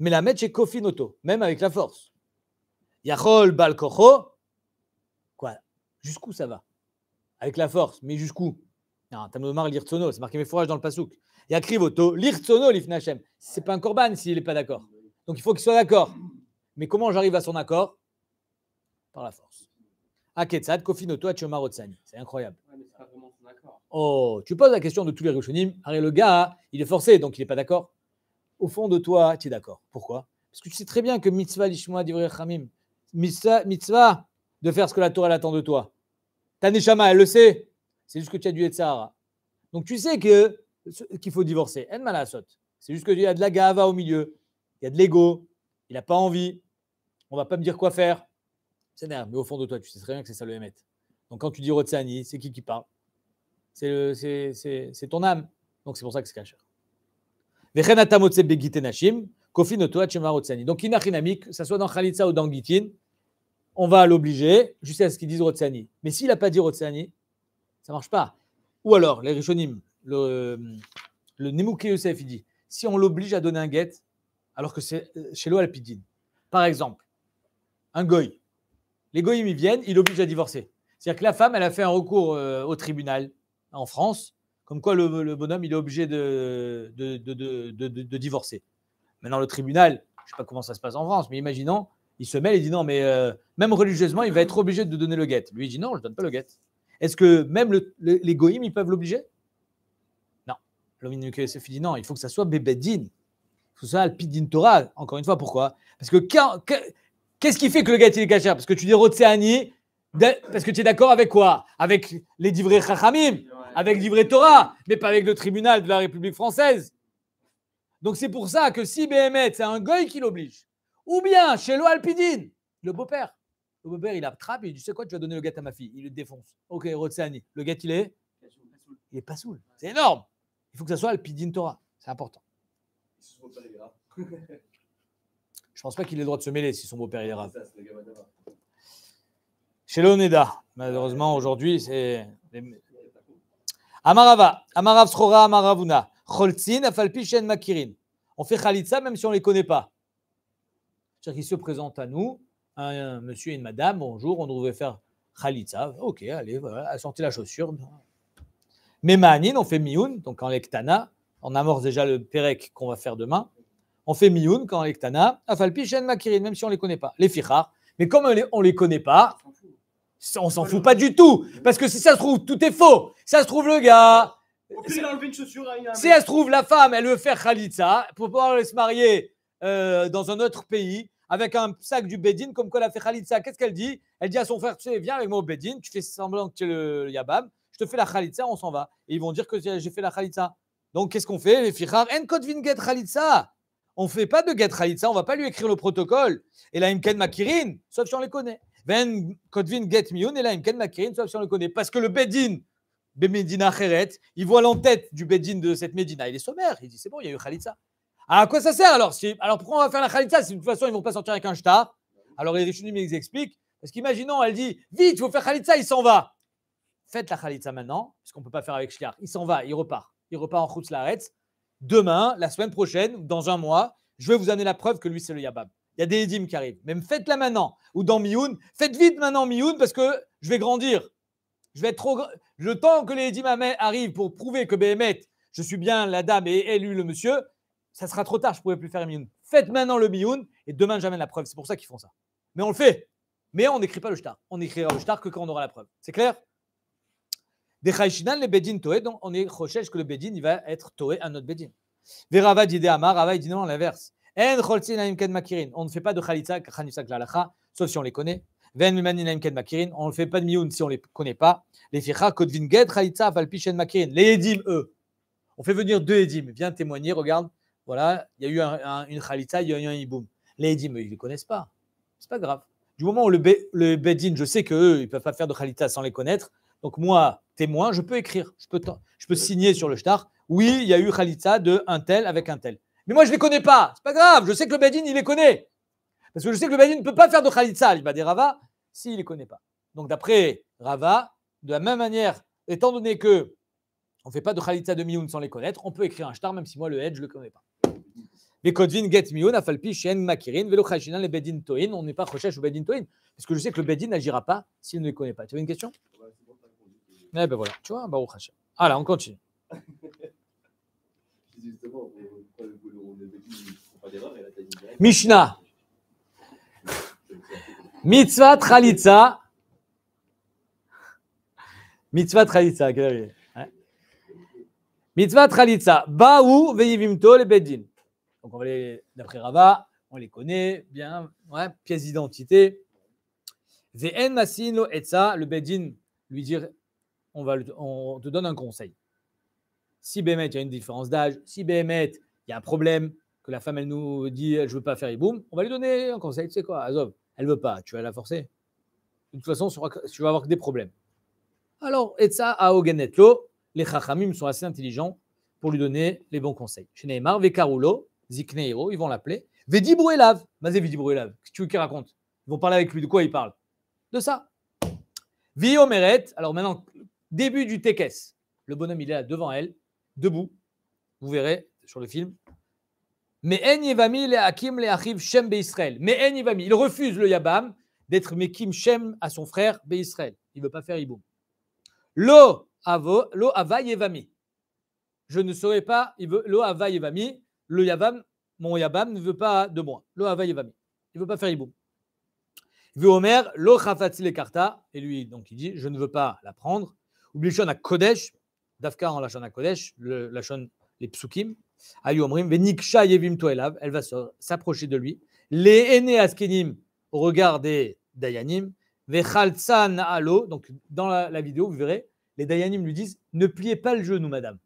Mais la mettre chez kofinoto, même avec la force. Yachol balkocho, Jusqu'où ça va Avec la force, mais jusqu'où Tamnomar l'irtsono, c'est marqué mes fourrages dans le Il pasouk. Krivoto. l'irtsono l'ifnachem. C'est pas un Corban s'il n'est pas d'accord. Donc il faut qu'il soit d'accord. Mais comment j'arrive à son accord Par la force. Aketsad, Kofinoto, Achomarotsani. C'est incroyable. Oh, tu poses la question de tous les Rishonim. le gars, il est forcé, donc il n'est pas d'accord. Au fond de toi, tu es d'accord. Pourquoi Parce que tu sais très bien que mitzvah lishmoa divrei chamim. Mitzvah, mitzvah de faire ce que la elle attend de toi. Ta Neshama, elle le sait. C'est juste que tu as du Sahara. Donc tu sais que, qu'il faut divorcer. Elle m'a la sotte. C'est juste qu'il y a de la gava au milieu. Il y a de l'ego. Il n'a pas envie. On va pas me dire quoi faire. C'est nerveux. Mais au fond de toi, tu sais très bien que c'est ça le mettre. Donc quand tu dis Rotsani, c'est qui qui parle c'est, c'est, ton âme. Donc c'est pour ça que c'est caché. Donc, inachinamik, ça soit dans Khalitsa ou dans Gitin, on va l'obliger jusqu'à ce qu'il dise Rotsani. Mais s'il n'a pas dit Rotsani, ça ne marche pas. Ou alors, les Rishonim, le, le Nemouké dit si on l'oblige à donner un guet, alors que c'est euh, chez l'Oalpidine, par exemple, un goy, les goyim ils viennent, ils l'obligent à divorcer. C'est-à-dire que la femme, elle a fait un recours euh, au tribunal en France, comme quoi le, bonhomme, il est obligé de de, de divorcer. Maintenant, le tribunal, je ne sais pas comment ça se passe en France, mais imaginons, il se mêle et dit non, mais euh, même religieusement, il va être obligé de donner le guet. Lui, il dit non, je ne donne pas le guet. Est-ce que même les goïms, ils peuvent l'obliger Non. L'homme dit non, il faut que ça soit bébédine. Il faut que ça soit alpidine Torah. Encore une fois, pourquoi Parce que qu'est-ce qui fait que le guet, il est caché Parce que tu dis Rotseani, parce que tu es d'accord avec quoi Avec les divrés Chachamim, avec livrets Torah, mais pas avec le tribunal de la République française. Donc c'est pour ça que si Béhémet, c'est un goï qui l'oblige, ou bien chez Alpidine, le beau-père. Le beau-père, il attrape et il dit Tu sais quoi, tu vas donner le gâte à ma fille. Il le défonce. Ok, Rotsani, le gâte, il est Il est pas saoul. C'est énorme. Il faut que ça soit Alpidine Torah. C'est important. Je pense pas qu'il ait le droit de se mêler si son beau-père est Chez l'Oneda, malheureusement, aujourd'hui, c'est. Amarava, Amarav Amaravuna, Choltsin Afalpi, Shen, Makirin. On fait Khalitza, même si on ne les connaît pas. C'est-à-dire qu'il se présente à nous, un, monsieur et une madame, bonjour, on devrait faire Khalitza. Ok, allez, voilà, sortez la chaussure. Mais Mahanin, on fait Mioun, donc en Lektana, on amorce déjà le Perek qu'on va faire demain. On fait Mioun quand en Lektana, Afal, Makirin, même si on ne les connaît pas. Les Fichar. Mais comme on ne les connaît pas, on s'en fout pas du tout. Parce que si ça se trouve, tout est faux. Si ça se trouve, le gars. Si elle se trouve, la femme, elle veut faire Khalitza pour pouvoir se marier euh, dans un autre pays avec un sac du Bedin, comme quoi la a fait Khalitza. Qu'est-ce qu'elle dit Elle dit à son frère, tu sais, viens avec moi au Bedin, tu fais semblant que tu es le, Yabam, je te fais la Khalitza, on s'en va. Et ils vont dire que j'ai fait la Khalitza. Donc qu'est-ce qu'on fait Les On ne fait pas de get on ne va pas lui écrire le protocole. Et là, Imken Makirin, sauf si on les connaît. Makirin, sauf si on les connaît. Parce que le Bedin, il voit l'entête du Bedin de cette Médina. Il est sommaire, il dit, c'est bon, il y a eu Khalitza. À quoi ça sert alors si, Alors pourquoi on va faire la khalitza si de toute façon ils ne vont pas sortir avec un shtar Alors les Rishonim ils expliquent. Parce qu'imaginons, elle dit Vite, il faut faire khalitza, il s'en va. Faites la khalitza maintenant, parce qu'on ne peut pas faire avec shtar. Il s'en va, il repart. Il repart en Khutzlaretz. Demain, la semaine prochaine, dans un mois, je vais vous amener la preuve que lui c'est le Yabab. Il y a des Edim qui arrivent. Même faites-la maintenant. Ou dans Mioun. Faites vite maintenant Mioun parce que je vais grandir. Je vais être trop. Le temps que les Edim arrivent pour prouver que Béhémet, je suis bien la dame et lui, le monsieur, ça sera trop tard, je ne pouvais plus faire Mioun. Faites maintenant le Mioun et demain j'amène la preuve. C'est pour ça qu'ils font ça. Mais on le fait. Mais on n'écrit pas le shtar. On écrira le shtar que quand on aura la preuve. C'est clair Des Chaïchinan, les Bedin Toé, donc on est recherche que le Bedin, il va être Toé à notre Bedin. Verava dit Amar, Rava dit non, l'inverse. En makirin, On ne fait pas de chalitza khanusak Klalacha, sauf si on les connaît. Ven Makirin, on ne fait pas de Mioun si on ne les connaît pas. Les Ficha, Kodvinget, Khalitsa, Valpichen Makirin. Les Edim, eux. On fait venir deux Edim. Viens témoigner, regarde. Voilà, il y a eu une khalitza, il y a eu un iboum. Les dit, ils ne les connaissent pas. C'est pas grave. Du moment où le, bedin, je sais qu'eux, ils ne peuvent pas faire de khalitza sans les connaître. Donc moi, témoin, je peux écrire, je peux, signer sur le shtar. Oui, il y a eu khalitza de un tel avec un tel. Mais moi, je ne les connais pas. Ce n'est pas grave. Je sais que le Bedin, il les connaît. Parce que je sais que le Bedin ne peut pas faire de Khalitza, il va des Rava, s'il ne les connaît pas. Donc, d'après Rava, de la même manière, étant donné que on ne fait pas de Khalitza de Mioun sans les connaître, on peut écrire un shtar, même si moi, le hedge je ne le connais pas. Mais Kodvin get miun, afalpi, shen, makirin, velo khashinan, le bedin toin, on n'est pas recherche au bedin toin. Parce que je sais que le bedin n'agira pas s'il ne les connaît pas. Tu as une question Eh ben voilà, tu vois, Baruch Hashem. Alors, ah on continue. Mishnah. Mitzvah Tralitza. Mitzvah Tralitza, hein? Mitzvah Tralitza. Baou veivimto le bedin. Donc on va aller d'après Rava, on les connaît bien, ouais, pièce d'identité. vn Massino et ça le bedin lui dire on, va, on te donne un conseil. Si Bémet, il y a une différence d'âge, si Bémet, il y a un problème, que la femme, elle nous dit, je ne veux pas faire Iboum, on va lui donner un conseil. Tu sais quoi, Azov, elle ne veut pas, tu vas la forcer. De toute façon, tu vas avoir des problèmes. Alors, et ça, à Ogenetlo, les Chachamim sont assez intelligents pour lui donner les bons conseils. Chez Neymar, Vekarulo, Zikneiro, oh, ils vont l'appeler. Vedi Brouelav. Mazé Vedi Qu'est-ce tu veux qu'il raconte Ils vont parler avec lui. De quoi il parle De ça. Vio Meret. Alors maintenant, début du Tekes. Le bonhomme, il est là devant elle, debout. Vous verrez sur le film. Mais En Yevami le Hakim le Achiv Shem Beisrael. Mais En Il refuse le Yabam d'être Mekim Shem à son frère Beisrael. Il ne veut pas faire Iboum. Lo Ava Yevami. Je ne saurais pas. Lo Ava Yevami le Yavam, mon Yavam ne veut pas de moi. Le Hava Yavam. Il ne veut pas faire Iboum. Vu veut Omer, Lo Karta. Et lui, donc, il dit Je ne veux pas la prendre. Oublichon à Kodesh, Dafka en Lachon à Kodesh, le, Lachon, les Psukim. Ayu Omrim, Veniksha Yevim Toelav. Elle va s'approcher de lui. Les aînés Askenim, au regard des Dayanim. Alo. Donc, dans la, la vidéo, vous verrez, les Dayanim lui disent Ne pliez pas le genou, madame.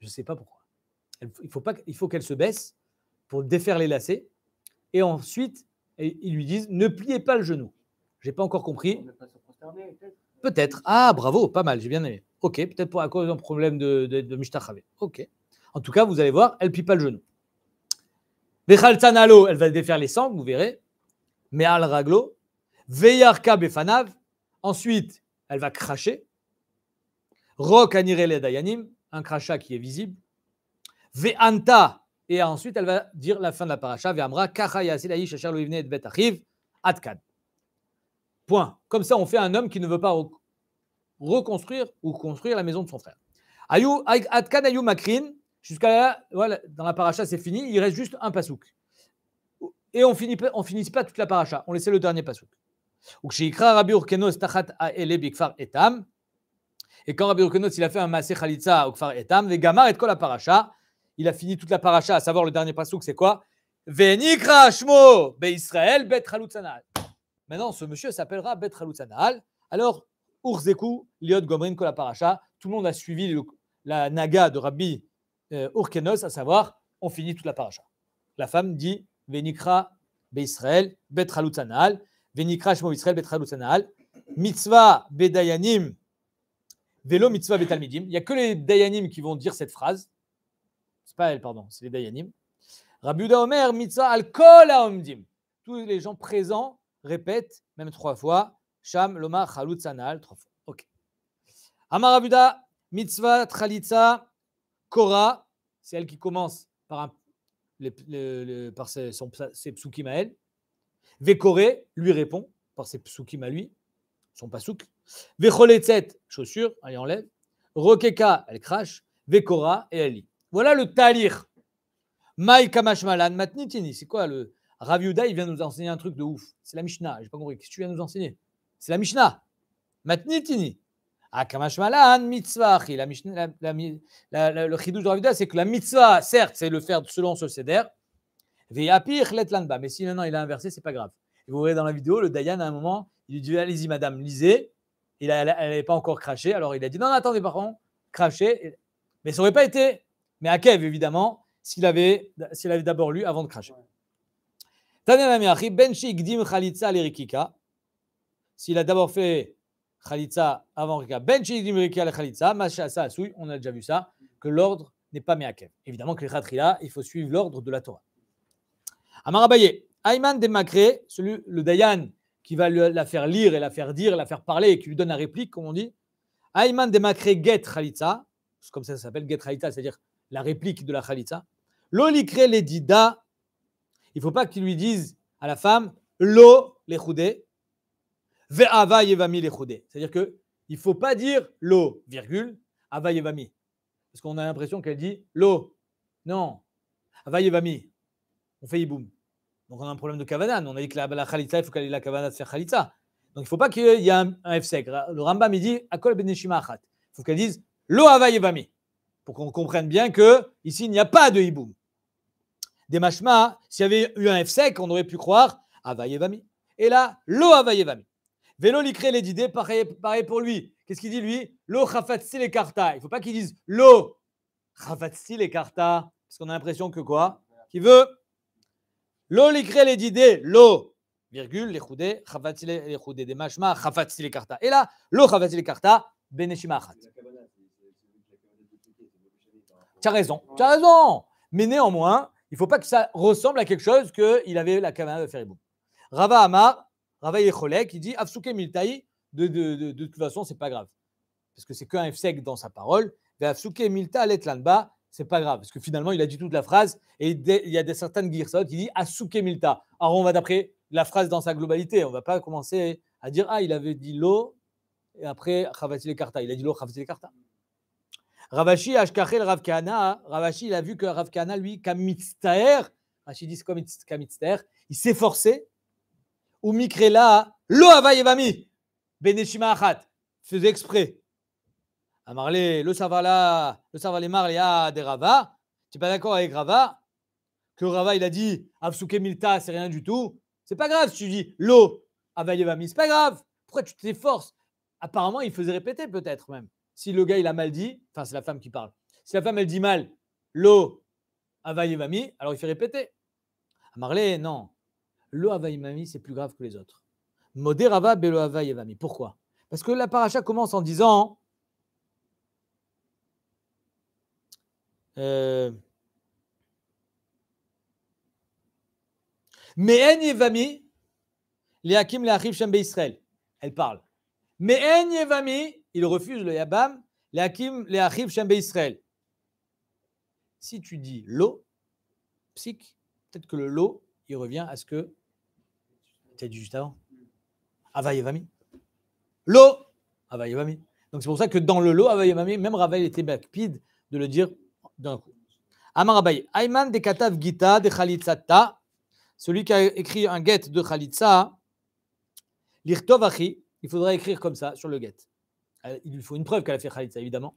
Je ne sais pas pourquoi il faut, faut qu'elle se baisse pour défaire les lacets. Et ensuite, ils lui disent ne pliez pas le genou. je n'ai pas encore compris. Peut-être. Ah, bravo, pas mal, j'ai bien aimé. Ok, peut-être pour à cause d'un problème de, de, Ok. En tout cas, vous allez voir, elle plie pas le genou. Bechaltanalo, elle va défaire les sangs, vous verrez. Mais raglo, veyarka befanav. Ensuite, elle va cracher. Rok anirele dayanim, un crachat qui est visible. Ve'anta. Et ensuite, elle va dire la fin de la paracha, Ve'amra, et Point. Comme ça, on fait un homme qui ne veut pas reconstruire ou construire la maison de son frère. Ayou, Atkan Makrin, jusqu'à là, voilà, dans la paracha, c'est fini. Il reste juste un pasouk. Et on finit, on finit pas toute la paracha. On laissait le dernier pasouk. Et quand Rabbi Urkenos il a fait un Masé Khalitza au Kfar Etam, et Gamar et Kol Paracha, il a fini toute la paracha, à savoir le dernier que c'est quoi Venikra Shmo Be Israël Bet Maintenant, ce monsieur s'appellera Bet Alors, Urzeku, Liot Gomrin Kola Paracha, tout le monde a suivi la naga de Rabbi euh, Urkenos, à savoir, on finit toute la paracha. La femme dit Venikra Be Israël Bet Venikra Shmo Israël Bet Mitzvah Bedayanim Velo Mitzvah Betalmidim. Il n'y a que les Dayanim qui vont dire cette phrase. C'est pas elle, pardon, c'est les Dayanim. Rabuda Omer, Omdim. Tous les gens présents répètent, même trois fois, Sham, lomar Chalut, Sanal, trois fois. Ok. Amar Mitzvah, Tralitza, kora, c'est elle qui commence par, ses, son, lui répond par ses psukim à lui, son pasuk. Vecholetzet, chaussure, elle enlève. Rokeka, elle crache. Vekora, et elle lit. Voilà le talir. Maï kamashmalan matnitini. C'est quoi le Rav il vient nous enseigner un truc de ouf. C'est la Mishnah. J'ai pas compris. Qu'est-ce que tu viens nous enseigner C'est la Mishnah. Matnitini. kamashmalan mitzvah. La le chidou de Rav c'est que la mitzvah, certes, c'est le faire selon ce seder. pire, Mais si maintenant il a inversé, c'est pas grave. vous verrez dans la vidéo, le Dayan, à un moment, il lui dit Allez-y, madame, lisez. Il elle n'avait pas encore craché. Alors il a dit Non, attendez, par contre, Mais ça n'aurait pas été mais à Kev, évidemment, s'il avait, s'il avait d'abord lu avant de cracher. S'il a d'abord fait Khalitsa avant Rika. Ben Khalitsa, on a déjà vu ça, que l'ordre n'est pas Meakev. Évidemment que les Khatrila, il faut suivre l'ordre de la Torah. Amarabaye, Ayman Demakré, celui, le Dayan, qui va la faire lire et la faire dire, la faire parler et qui lui donne la réplique, comme on dit. Ayman Demakré Get Khalitsa, comme ça, ça s'appelle Get Khalitsa, c'est-à-dire la réplique de la Khalitsa. L'olikre les dida. Il ne faut pas qu'il lui dise à la femme l'eau les choudé, ve'ava yevami les C'est-à-dire qu'il ne faut pas dire l'eau, virgule, ava yevami. Parce qu'on a l'impression qu'elle dit l'eau. Non, ava yevami. On fait iboum. Donc on a un problème de kavanan. On a dit que la, la il faut qu'elle ait la kavana de faire Donc il ne faut pas qu'il y ait un, F-sec. Le Rambam, il dit akol beneshima Il faut qu'elle dise l'eau ava yevami pour qu'on comprenne bien que ici il n'y a pas de hiboum. Des machma, s'il y avait eu un f on aurait pu croire Avayevami. Et là, lo Avayevami. Vélo crée les idées, pareil, pareil pour lui. Qu'est-ce qu'il dit lui Lo Khafatsil les Karta. Il ne faut pas qu'il dise lo Khafatsil les Karta, parce qu'on a l'impression que quoi Qui veut Lo crée les idées, lo, virgule, les choudé, sil les choudé, des machma, Khafatsil les Karta. Et là, lo Khafatsil les Karta, raison, tu as raison. Mais néanmoins, il faut pas que ça ressemble à quelque chose qu'il avait la caméra de Feribou. Rava Amar, Rava Yecholek, il dit Afsuke Miltaï, de, de, de, toute façon, c'est pas grave. Parce que c'est qu'un fseg dans sa parole. Afsuke Milta Letlanba, c'est pas grave. Parce que finalement, il a dit toute la phrase et il y a des certaines Girsot qui dit Asuke Milta. Alors, on va d'après la phrase dans sa globalité. On va pas commencer à dire Ah, il avait dit l'eau et après Chavati Karta. Il a dit l'eau, Chavati Karta. Ravashi Ashkachel Rav Kana, Ravashi il a vu que Rav lui, Kamitztaer, Ravashi dit Kamitztaer, il s'est forcé, ou Mikrela, Lo avayevami, Beneshima Achat, faisait exprès. marlé le Savala, le Savala Marlia ah, des Rava, tu n'es pas d'accord avec Rava, que Rava il a dit Avsuke Milta, c'est rien du tout, c'est pas grave si tu dis Lo avayevami, c'est pas grave, pourquoi tu t'efforces Apparemment, il faisait répéter peut-être même. Si le gars, il a mal dit, enfin, c'est la femme qui parle. Si la femme, elle dit mal, l'eau, avayevami, alors il fait répéter. Ah, Marley, non. L'eau, avayevami, c'est plus grave que les autres. Moderava, belo, avayevami. Pourquoi Parce que la paracha commence en disant. Euh, Mais en yevami, les hakim, les Israël. Elle parle. Mais en il refuse le Yabam, le Hakim, les Achim, Shembe Israël. Si tu dis l'eau, psych, peut-être que le lot, il revient à ce que tu as dit juste avant. Avayevami. L'eau, Avayevami. Donc c'est pour ça que dans le lot, Avayevami, même Ravel était rapide de le dire d'un coup. amarabai Ayman de Katav Gita de Khalitsatta, celui qui a écrit un guet de Khalitsa, l'irtovachi, il faudra écrire comme ça sur le guet. Euh, il lui faut une preuve qu'elle a fait Khalitza, évidemment.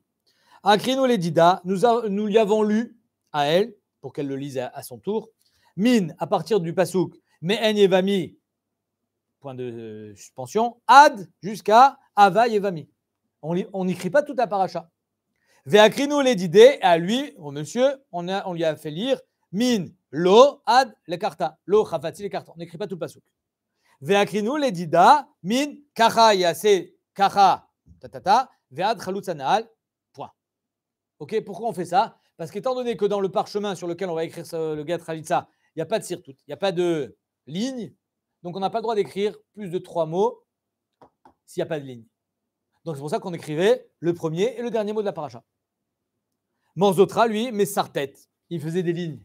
Akrino Ledida, nous, nous lui avons lu à elle, pour qu'elle le lise à, son tour. Min, à partir du Pasouk, Me'en Yevami, point de euh, suspension, Ad jusqu'à Ava Yevami. On n'écrit pas tout à paracha. Veakrino Ledide, à lui, au monsieur, on, lui a fait lire Min, Lo, Ad, le karta. Lo, Khafati, le karta. On n'écrit pas tout le Pasouk. Veakrino Ledida, Min, kara Yase, kara ta, vead chalutzanaal, point. Ok, pourquoi on fait ça Parce qu'étant donné que dans le parchemin sur lequel on va écrire le get il n'y a pas de sirtout, il n'y a pas de ligne, donc on n'a pas le droit d'écrire plus de trois mots s'il n'y a pas de ligne. Donc c'est pour ça qu'on écrivait le premier et le dernier mot de la paracha. Morzotra, lui, mais tête Il faisait des lignes,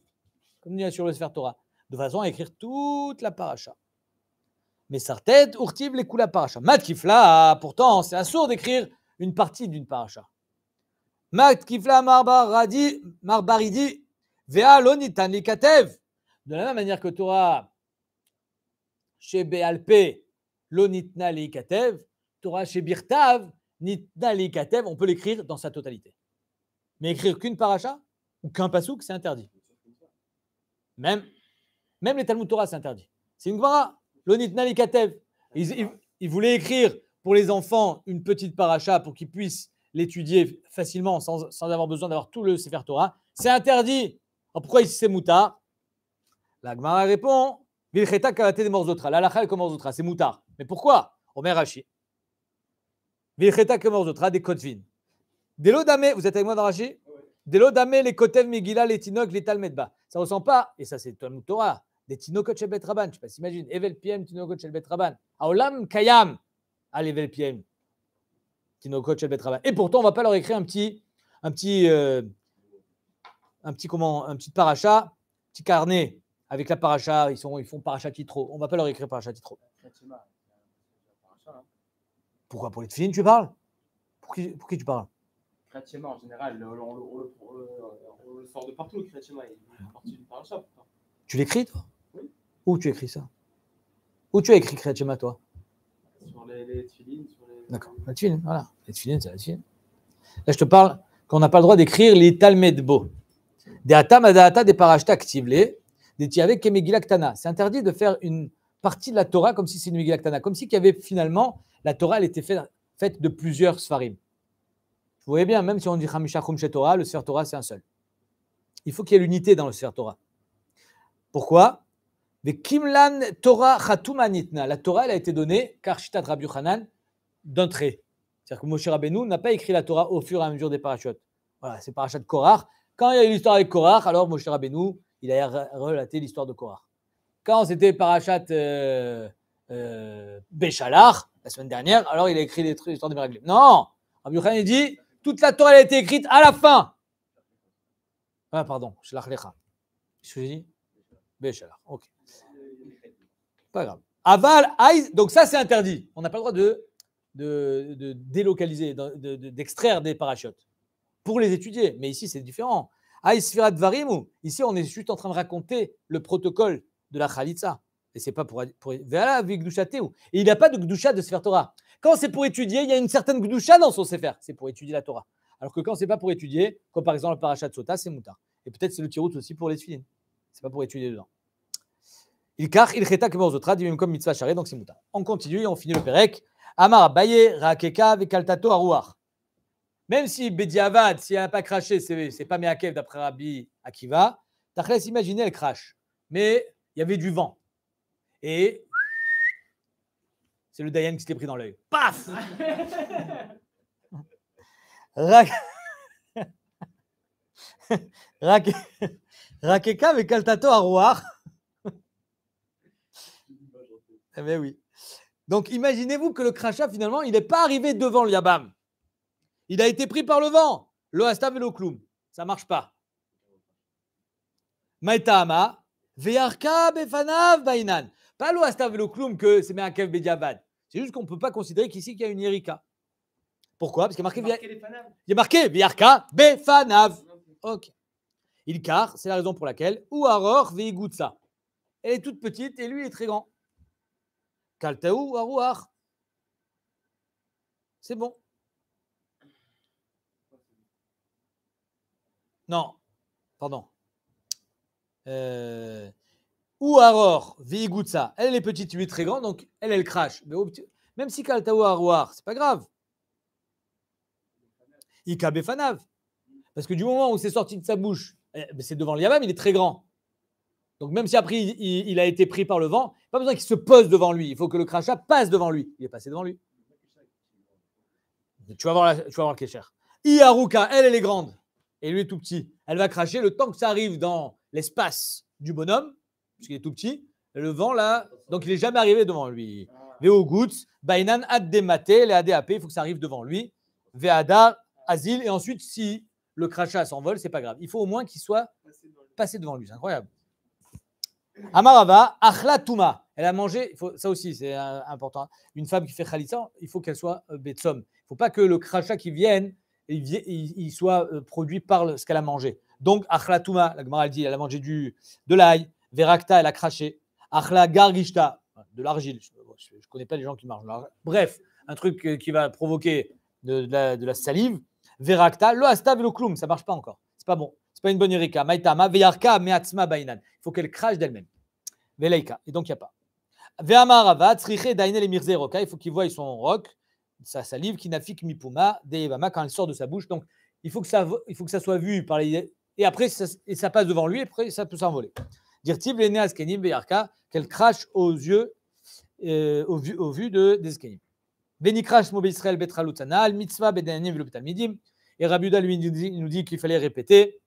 comme il a sur le Sfer Torah, de façon à écrire toute la paracha. Mais Sartet, Urtiv, les la paracha. kifla pourtant, c'est sourd d'écrire une partie d'une paracha. Matkifla, Marbaridi, Marbaridi, Vea, Lonitan, katev. De la même manière que Torah, chez Béalpé, Lonitna, Likatev, Torah chez Birtav, Nitna, on peut l'écrire dans sa totalité. Mais écrire qu'une paracha ou qu'un pasouk, c'est interdit. Même, même les Talmud Torah, c'est interdit. C'est une Gemara. Lonitna Likatev. katev. Il voulait écrire pour les enfants une petite paracha pour qu'ils puissent l'étudier facilement sans, sans, avoir besoin d'avoir tout le Sefer Torah. C'est interdit. Alors pourquoi il c'est moutard La Gemara répond Vilcheta karate de morzotra. La lacha morzotra, c'est moutard. Mais pourquoi Omer Rashi. Vilcheta morzotra des kotvin. Delo dame, vous êtes avec moi dans Rashi ah Delo dame les kotev megillah les tinok les talmedba. Ça ressemble pas, et ça c'est Talmud Torah des Tinokot Shel Bet Je ne sais pas imagine, Evel Piem, Tinokot Shel Aolam ah, Kayam, à Evel Piem, Tinokot Shel Bet Et pourtant, on ne va pas leur écrire un petit, un petit, euh, un petit comment, un petit paracha, petit carnet avec la paracha. Ils sont, ils font paracha titro. On ne va pas leur écrire paracha titro. Pourquoi pour les filles tu parles pour qui, pour qui tu parles en général, on, le sort de partout, Il est parti du parachat. Tu l'écris, toi où tu écris ça Où tu as écrit Kriyat toi Sur les, les Sur les... D'accord, la voilà. Les c'est la tchiline. Là, je te parle qu'on n'a pas le droit d'écrire les Talmedbo. Des atam des parashta des C'est interdit de faire une partie de la Torah comme si c'était une megilaktana, comme si qu'il avait finalement la Torah elle était faite, de plusieurs sfarim. Vous voyez bien, même si on dit Hamisha Chez Torah, le Sefer Torah c'est un seul. Il faut qu'il y ait l'unité dans le Sefer Torah. Pourquoi des Kimlan Torah Nitna, La Torah, elle a été donnée, Shitat Rabbi Hanan, d'entrée. C'est-à-dire que Moshe Rabbeinu n'a pas écrit la Torah au fur et à mesure des parachutes. Voilà, c'est parachat de Korach. Quand il y a eu l'histoire avec Korar, alors Moshe Rabbeinu, il a relaté l'histoire de Korar. Quand c'était parachat euh, euh, la semaine dernière, alors il a écrit l'histoire des miracles. Non Rabbi il dit toute la Torah, a été écrite à la fin. Ah, pardon, Je Lecha. Je suis dit Béchalar, ok. Pas grave. Aval, donc ça c'est interdit. On n'a pas le droit de, délocaliser, d'extraire des parachutes pour les étudier. Mais ici c'est différent. Sfirat, Varim, ici on est juste en train de raconter le protocole de la Khalitsa. Et c'est pas pour. pour et il a pas de Gdoucha de Sefer Torah. Quand c'est pour étudier, il y a une certaine Gdoucha dans son Sefer. C'est pour étudier la Torah. Alors que quand c'est pas pour étudier, comme par exemple le parachat Sota, c'est moutard. Et peut-être c'est le tirout aussi pour les Ce C'est pas pour étudier dedans. Il car il cheta kemorzotra, dit même comme mitzvah charé, donc c'est mouta. On continue et on finit le perek. Amar baye rakeka, vekaltato, Rouar. Même si Bediavad, s'il a n'a pas craché, c'est pas Meakev d'après Rabbi Akiva, Tachles, imaginez, elle crache. Mais il y avait du vent. Et c'est le Dayan qui s'était pris dans l'œil. Paf Rakeka avec Kaltato à eh bien oui. Donc imaginez-vous que le crachat, finalement, il n'est pas arrivé devant le Yabam. Il a été pris par le vent. Lo Hastav Ça ne marche pas. Maïtahama, Vearka Befanav, Bainan. Pas lo Hastav velo Kloum que c'est Meakev Bediabad. C'est juste qu'on ne peut pas considérer qu'ici, qu'il y a une Erika. Pourquoi Parce qu'il y a marqué, il y a marqué Befanav. Ok. car, c'est la raison pour laquelle Ouaror, ve'igoutsa. Elle est toute petite et lui, il est très grand. Kaltaou Arouar. C'est bon. Non, pardon. Euh, ou Aror, Vigutsa. Elle, est petite, lui est très grande, donc elle, elle crache. Mais même si Kaltaou Arouar, c'est pas grave. Ika Befanav. Parce que du moment où c'est sorti de sa bouche, eh, c'est devant le Yavam, il est très grand. Donc même si après il, a été pris par le vent, pas besoin qu'il se pose devant lui. Il faut que le crachat passe devant lui. Il est passé devant lui. Tu vas voir, tu vas voir le Iaruka, elle, elle est grande. Et lui est tout petit. Elle va cracher le temps que ça arrive dans l'espace du bonhomme, puisqu'il est tout petit. Le vent là, donc il n'est jamais arrivé devant lui. Veoguts, Bainan, Addemate, les ADAP, il faut que ça arrive devant lui. Veada, Asile. Et ensuite, si le crachat s'envole, c'est pas grave. Il faut au moins qu'il soit passé devant lui. C'est incroyable. Amarava, Achla Elle a mangé, ça aussi c'est euh, important. Une femme qui fait Khalitsa, il faut qu'elle soit euh, Betsom. Il ne faut pas que le crachat qui vienne, il, soit euh, produit par ce qu'elle a mangé. Donc, Achla la Gemara dit, elle a mangé du, de l'ail. Verakta, elle a craché. Achla Gargishta, de l'argile. Je ne connais pas les gens qui mangent. Bref, un truc qui va provoquer de, la, salive. Verakta, lo asta velo klum, ça marche pas encore. C'est pas bon. C'est pas une bonne erika. Maitama, veyarka, meatsma, bainan faut qu'elle crache d'elle-même. Veleika. Et donc, il n'y a pas. Ve'amarava, tsriche, dainel et mirze Il faut qu'il voie son roc, sa salive, kinafik mipuma, quand elle sort de sa bouche. Donc, il faut que ça, il faut que ça soit vu par les. Et après, ça, et ça passe devant lui, et après, ça peut s'envoler. Dire tib l'aîné askenim ve'yarka qu'elle crache aux yeux, euh, au, vu, au vu de, des askenim. Benikrash mobe Israël betralutana, al mitzvah velo midim. Et Rabuda, lui, nous dit qu'il fallait répéter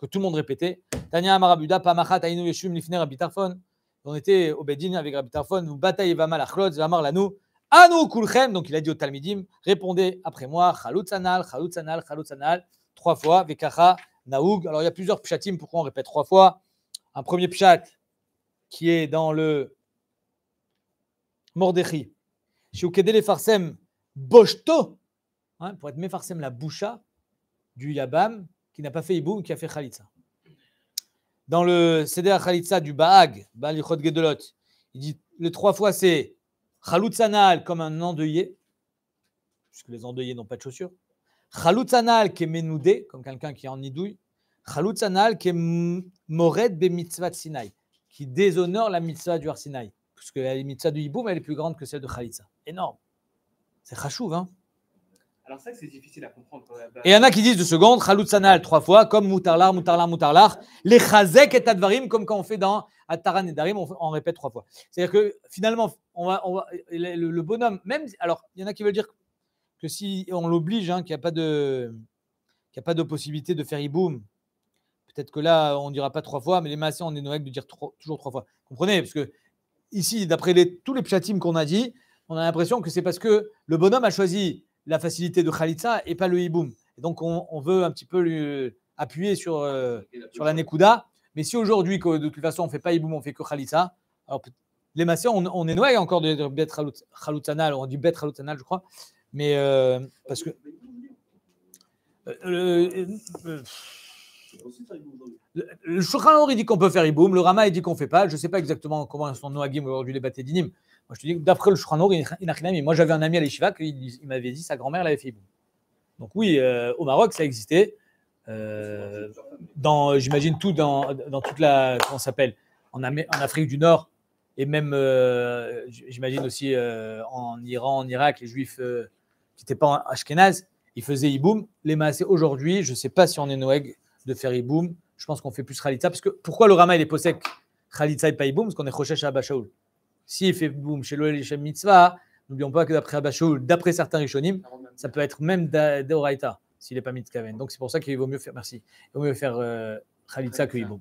que tout le monde répétait. Tania Amarabuda, Pamachat, Ainu Yeshum, Lifner, Abitarfon. On était au Bedin avec Abitarfon, nous bataillez vama lachlot, Vamar, Lanou, Anou, Kulchem. Donc il a dit au Talmidim, répondez après moi, khalutzanal khalutzanal sanal. » trois fois, Vekacha, Naoug. Alors il y a plusieurs pshatim, pourquoi on répète trois fois Un premier pshat qui est dans le Mordechi. Shioukede Farsem, Boshto, hein, pour être méfarsem, la boucha du Yabam, qui n'a pas fait Iboum, qui a fait Khalitsa. Dans le Seder khalitza du Baag, ben il dit les trois fois c'est Khalutzanal comme un endeuillé, puisque les endeuillés n'ont pas de chaussures. Khalutzanal qui est comme quelqu'un qui est en nidouille. Khalutzanal qui est Mored be mitzvah Sinai, qui déshonore la mitzvah du Arsinaï, puisque la mitzvah du Iboum elle est plus grande que celle de khalitza. Énorme. C'est khachouv, hein c'est difficile à comprendre. Et il y en a qui disent de seconde, Khaloud trois fois, comme Moutarlar, Moutarlar, Moutarlar. Les Khazek et Tadvarim, comme quand on fait dans Ataran et Darim, on, répète trois fois. C'est-à-dire que finalement, on va, le, bonhomme, même. Alors, il y en a qui veulent dire que si on l'oblige, hein, qu'il n'y a pas de. qu'il n'y a pas de possibilité de faire Iboum, Peut-être que là, on ne dira pas trois fois, mais les massés, on est noël de dire toujours trois fois. Comprenez Parce que ici, d'après les, tous les pshatim qu'on a dit, on a l'impression que c'est parce que le bonhomme a choisi la facilité de Khalisa et pas le hiboum. Et donc, on, veut un petit peu euh, appuyer sur, euh, sur la Nekuda. Mais si aujourd'hui, de toute façon, on ne fait pas iboum, on fait que Khalitsa, alors les massés, on, est noyé encore de, bête Bet on dit bête je crois. Mais euh, parce que. le Shukran, il dit qu'on peut faire Iboum, le Rama il dit qu'on ne fait pas. Je ne sais pas exactement comment sont Noagim aujourd'hui les d'Inim je te dis d'après le Shranor, Mais Moi, j'avais un ami à l'Eshiva qui il, m'avait dit sa grand-mère l'avait fait Iboum. Donc, oui, euh, au Maroc, ça existait. Euh, dans, j'imagine tout dans, dans, toute la. Comment s'appelle en, en Afrique du Nord et même, euh, j'imagine aussi en Iran, en Irak, les juifs qui n'étaient pas Ashkenaz, ils faisaient iboum. Les massés, aujourd'hui, je ne sais pas si on est Noeg de faire iboum. Je pense qu'on fait plus Khalitza. Parce que pourquoi le Rama, il est posek Khalitza et pas iboum Parce qu'on est Rochesh à s'il fait boum chez l'Oel Mitzvah, n'oublions pas que d'après Abashoul, d'après certains Rishonim, ça peut être même d'Oraita, s'il n'est pas mitzkaven. Donc c'est pour ça qu'il vaut mieux faire, merci, il vaut mieux faire euh, Khalitza que Iboum.